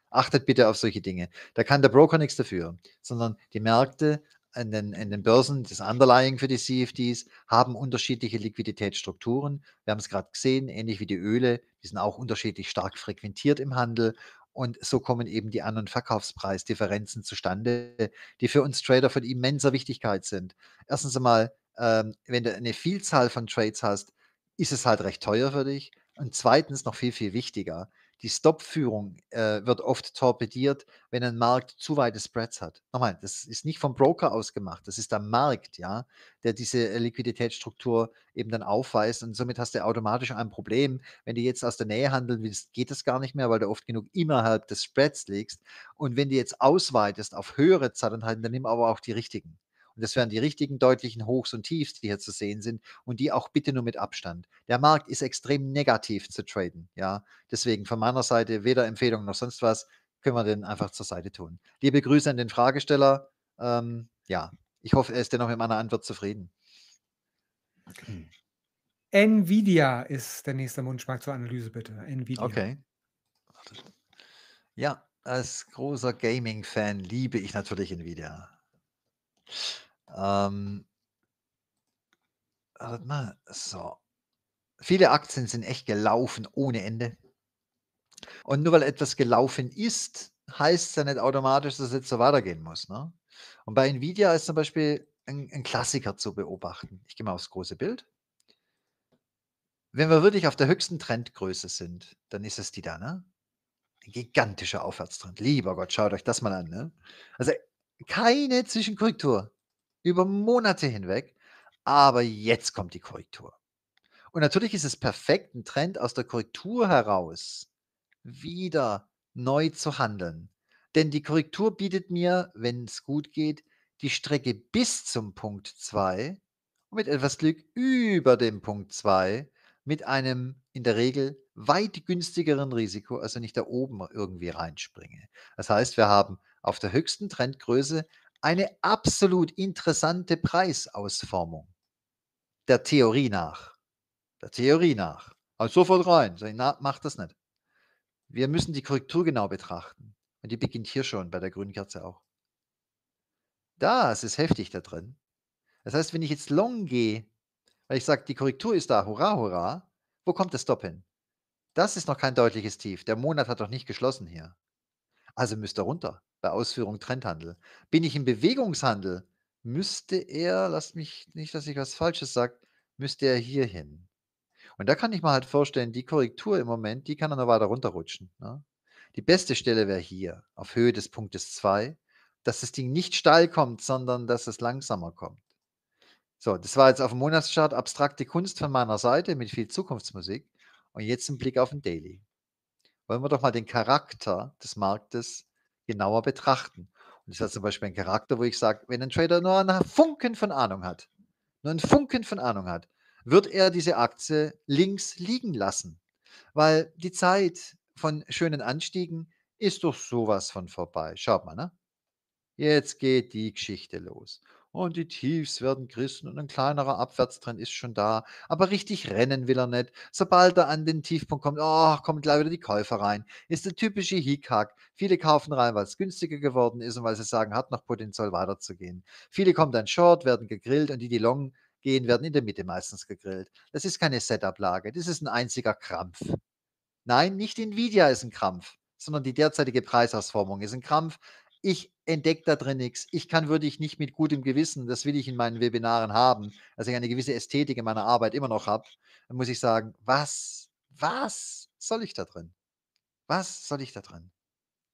Achtet bitte auf solche Dinge. Da kann der Broker nichts dafür, sondern die Märkte in den, an den Börsen, das Underlying für die CFDs, haben unterschiedliche Liquiditätsstrukturen. Wir haben es gerade gesehen, ähnlich wie die Öle, die sind auch unterschiedlich stark frequentiert im Handel. Und so kommen eben die An- und Verkaufspreisdifferenzen zustande, die für uns Trader von immenser Wichtigkeit sind. Erstens einmal, ähm, wenn du eine Vielzahl von Trades hast, ist es halt recht teuer für dich. Und zweitens, noch viel, viel wichtiger, die Stop-Führung äh, wird oft torpediert, wenn ein Markt zu weite Spreads hat. Nochmal, das ist nicht vom Broker aus gemacht, das ist der Markt, ja, der diese äh, Liquiditätsstruktur eben dann aufweist und somit hast du automatisch ein Problem. Wenn du jetzt aus der Nähe handeln willst, geht das gar nicht mehr, weil du oft genug innerhalb des Spreads liegst. Und wenn du jetzt ausweitest auf höhere Zahlen, dann nimm aber auch die richtigen. Und das wären die richtigen deutlichen Hochs und Tiefs, die hier zu sehen sind und die auch bitte nur mit Abstand. Der Markt ist extrem negativ zu traden, ja. Deswegen von meiner Seite weder Empfehlung noch sonst was, können wir den einfach zur Seite tun. Liebe Grüße an den Fragesteller. Ähm, ja, ich hoffe, er ist dennoch mit meiner Antwort zufrieden. Okay. Nvidia ist der nächste Wunschmarkt zur Analyse, bitte. Nvidia. Okay. Ja, als großer Gaming-Fan liebe ich natürlich Nvidia. Ähm, warte mal, so. Viele Aktien sind echt gelaufen ohne Ende. Und nur weil etwas gelaufen ist, heißt es ja nicht automatisch, dass es jetzt so weitergehen muss. Ne? Und bei Nvidia ist zum Beispiel ein, ein Klassiker zu beobachten. Ich gehe mal aufs große Bild. Wenn wir wirklich auf der höchsten Trendgröße sind, dann ist es die da, ne? Ein gigantischer Aufwärtstrend. Lieber Gott, schaut euch das mal an, ne? Also keine Zwischenkorrektur über Monate hinweg. Aber jetzt kommt die Korrektur. Und natürlich ist es perfekt, einen Trend aus der Korrektur heraus wieder neu zu handeln. Denn die Korrektur bietet mir, wenn es gut geht, die Strecke bis zum Punkt 2 und mit etwas Glück über dem Punkt 2 mit einem in der Regel weit günstigeren Risiko, also nicht da oben irgendwie reinspringe. Das heißt, wir haben auf der höchsten Trendgröße eine absolut interessante Preisausformung. Der Theorie nach. Der Theorie nach. Also sofort rein. Sag ich, na, mach das nicht. Wir müssen die Korrektur genau betrachten. Und die beginnt hier schon, bei der grünen Kerze auch. Das ist heftig da drin. Das heißt, wenn ich jetzt long gehe, weil ich sage, die Korrektur ist da, hurra, hurra, wo kommt der Stop hin? Das ist noch kein deutliches Tief. Der Monat hat doch nicht geschlossen hier. Also müsste ihr runter bei Ausführung Trendhandel. Bin ich im Bewegungshandel, müsste er, lasst mich nicht, dass ich was Falsches sage, müsste er hier hin. Und da kann ich mir halt vorstellen, die Korrektur im Moment, die kann er noch weiter runterrutschen. Ne? Die beste Stelle wäre hier, auf Höhe des Punktes 2, dass das Ding nicht steil kommt, sondern dass es langsamer kommt. So, das war jetzt auf dem Monatschart abstrakte Kunst von meiner Seite mit viel Zukunftsmusik. Und jetzt ein Blick auf den Daily. Wollen wir doch mal den Charakter des Marktes genauer betrachten. Und das hat mhm. zum Beispiel einen Charakter, wo ich sage, wenn ein Trader nur einen Funken von Ahnung hat, nur einen Funken von Ahnung hat, wird er diese Aktie links liegen lassen. Weil die Zeit von schönen Anstiegen ist doch sowas von vorbei. Schaut mal, ne? Jetzt geht die Geschichte los und die Tiefs werden gerissen und ein kleinerer Abwärtstrend ist schon da. Aber richtig rennen will er nicht. Sobald er an den Tiefpunkt kommt, oh, kommen gleich wieder die Käufer rein. Ist der typische Hickhack. Viele kaufen rein, weil es günstiger geworden ist und weil sie sagen, hat noch Potenzial weiterzugehen. Viele kommen dann short, werden gegrillt und die, die long gehen, werden in der Mitte meistens gegrillt. Das ist keine Setup-Lage. Das ist ein einziger Krampf. Nein, nicht Nvidia ist ein Krampf, sondern die derzeitige Preisausformung ist ein Krampf ich entdecke da drin nichts. Ich kann, wirklich nicht mit gutem Gewissen, das will ich in meinen Webinaren haben, dass ich eine gewisse Ästhetik in meiner Arbeit immer noch habe, dann muss ich sagen, was, was soll ich da drin? Was soll ich da drin?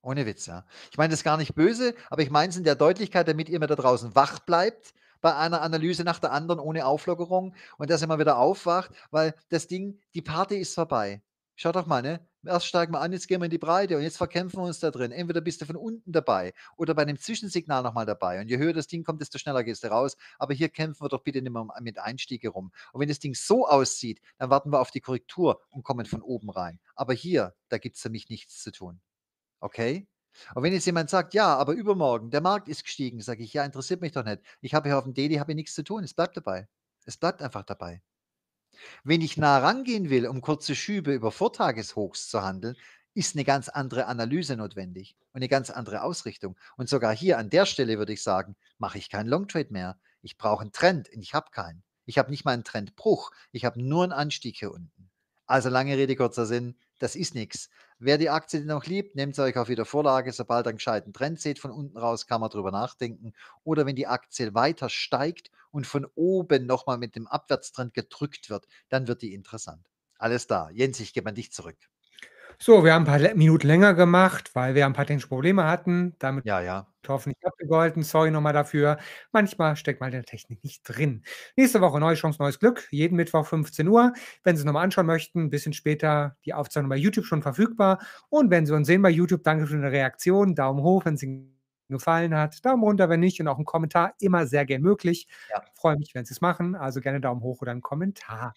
Ohne Witz, ja. Ich meine das gar nicht böse, aber ich meine es in der Deutlichkeit, damit ihr mir da draußen wach bleibt bei einer Analyse nach der anderen ohne Auflockerung und dass ihr mal wieder aufwacht, weil das Ding, die Party ist vorbei. Schaut doch mal, ne? erst steigen wir an, jetzt gehen wir in die Breite und jetzt verkämpfen wir uns da drin. Entweder bist du von unten dabei oder bei einem Zwischensignal nochmal dabei. Und je höher das Ding kommt, desto schneller gehst du raus. Aber hier kämpfen wir doch bitte nicht mehr mit Einstieg herum. Und wenn das Ding so aussieht, dann warten wir auf die Korrektur und kommen von oben rein. Aber hier, da gibt es für mich nichts zu tun. Okay? Und wenn jetzt jemand sagt, ja, aber übermorgen, der Markt ist gestiegen, sage ich, ja, interessiert mich doch nicht. Ich habe hier auf dem Daily habe nichts zu tun. Es bleibt dabei. Es bleibt einfach dabei. Wenn ich nah rangehen will, um kurze Schübe über Vortageshochs zu handeln, ist eine ganz andere Analyse notwendig und eine ganz andere Ausrichtung. Und sogar hier an der Stelle würde ich sagen, mache ich keinen Long Trade mehr. Ich brauche einen Trend und ich habe keinen. Ich habe nicht mal einen Trendbruch. Ich habe nur einen Anstieg hier unten. Also lange Rede, kurzer Sinn, das ist nichts. Wer die Aktie noch liebt, nehmt sie euch auf wieder Vorlage. Sobald ihr einen gescheiten Trend seht, von unten raus kann man drüber nachdenken. Oder wenn die Aktie weiter steigt und von oben nochmal mit dem Abwärtstrend gedrückt wird, dann wird die interessant. Alles da. Jens, ich gebe an dich zurück. So, wir haben ein paar Minuten länger gemacht, weil wir ein paar technische Probleme hatten. Damit ja, ja hoffentlich hoffe nicht abgegolten. Sorry nochmal dafür. Manchmal steckt mal der Technik nicht drin. Nächste Woche neue Chance, neues Glück. Jeden Mittwoch 15 Uhr. Wenn Sie es nochmal anschauen möchten, ein bisschen später die Aufzeichnung bei YouTube schon verfügbar. Und wenn Sie uns sehen bei YouTube, danke für eine Reaktion. Daumen hoch, wenn es Ihnen gefallen hat. Daumen runter, wenn nicht. Und auch ein Kommentar immer sehr gern möglich. Ja. Freue mich, wenn Sie es machen. Also gerne Daumen hoch oder einen Kommentar.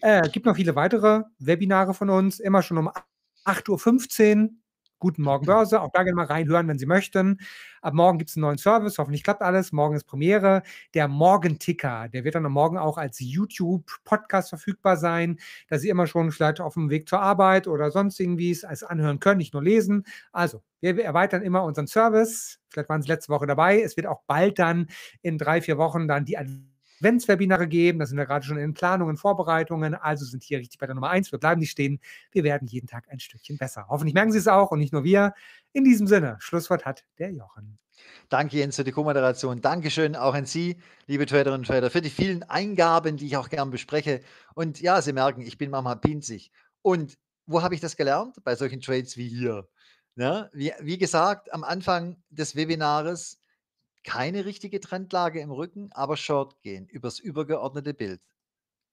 Es äh, gibt noch viele weitere Webinare von uns. Immer schon um 8.15 Uhr Guten Morgen Börse. Auch da gerne mal reinhören, wenn Sie möchten. Ab morgen gibt es einen neuen Service. Hoffentlich klappt alles. Morgen ist Premiere. Der Morgenticker, der wird dann am Morgen auch als YouTube-Podcast verfügbar sein, dass Sie immer schon vielleicht auf dem Weg zur Arbeit oder sonst irgendwie es als anhören können, nicht nur lesen. Also, wir erweitern immer unseren Service. Vielleicht waren Sie letzte Woche dabei. Es wird auch bald dann in drei, vier Wochen dann die Adventszeit wenn es Webinare geben, da sind wir gerade schon in Planungen, Vorbereitungen, also sind hier richtig bei der Nummer eins. Wir bleiben nicht stehen. Wir werden jeden Tag ein Stückchen besser. Hoffentlich merken Sie es auch und nicht nur wir. In diesem Sinne, Schlusswort hat der Jochen. Danke, Jens, für die Co-Moderation. Dankeschön auch an Sie, liebe Traderinnen und Trader, für die vielen Eingaben, die ich auch gern bespreche. Und ja, Sie merken, ich bin Mama pinzig. Und wo habe ich das gelernt? Bei solchen Trades wie hier. Ja, ne? wie, wie gesagt, am Anfang des Webinares keine richtige Trendlage im Rücken, aber Short gehen übers übergeordnete Bild.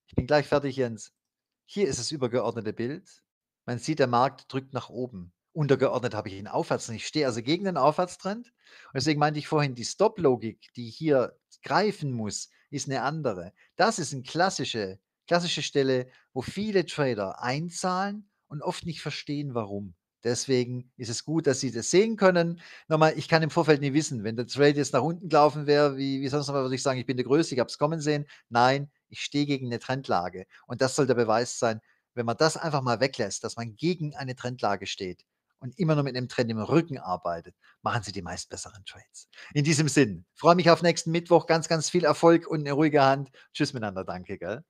Ich bin gleich fertig, Jens. Hier ist das übergeordnete Bild. Man sieht, der Markt drückt nach oben. Untergeordnet habe ich ihn aufwärts. Ich stehe also gegen den Aufwärtstrend. Und deswegen meinte ich vorhin, die Stop-Logik, die hier greifen muss, ist eine andere. Das ist eine klassische, klassische Stelle, wo viele Trader einzahlen und oft nicht verstehen, warum. Deswegen ist es gut, dass Sie das sehen können. Nochmal, ich kann im Vorfeld nie wissen, wenn der Trade jetzt nach unten gelaufen wäre, wie, wie sonst nochmal, würde ich sagen, ich bin der Größte, ich habe es kommen sehen. Nein, ich stehe gegen eine Trendlage. Und das soll der Beweis sein, wenn man das einfach mal weglässt, dass man gegen eine Trendlage steht und immer nur mit einem Trend im Rücken arbeitet, machen Sie die meist besseren Trades. In diesem Sinn, freue mich auf nächsten Mittwoch. Ganz, ganz viel Erfolg und eine ruhige Hand. Tschüss miteinander. Danke, gell?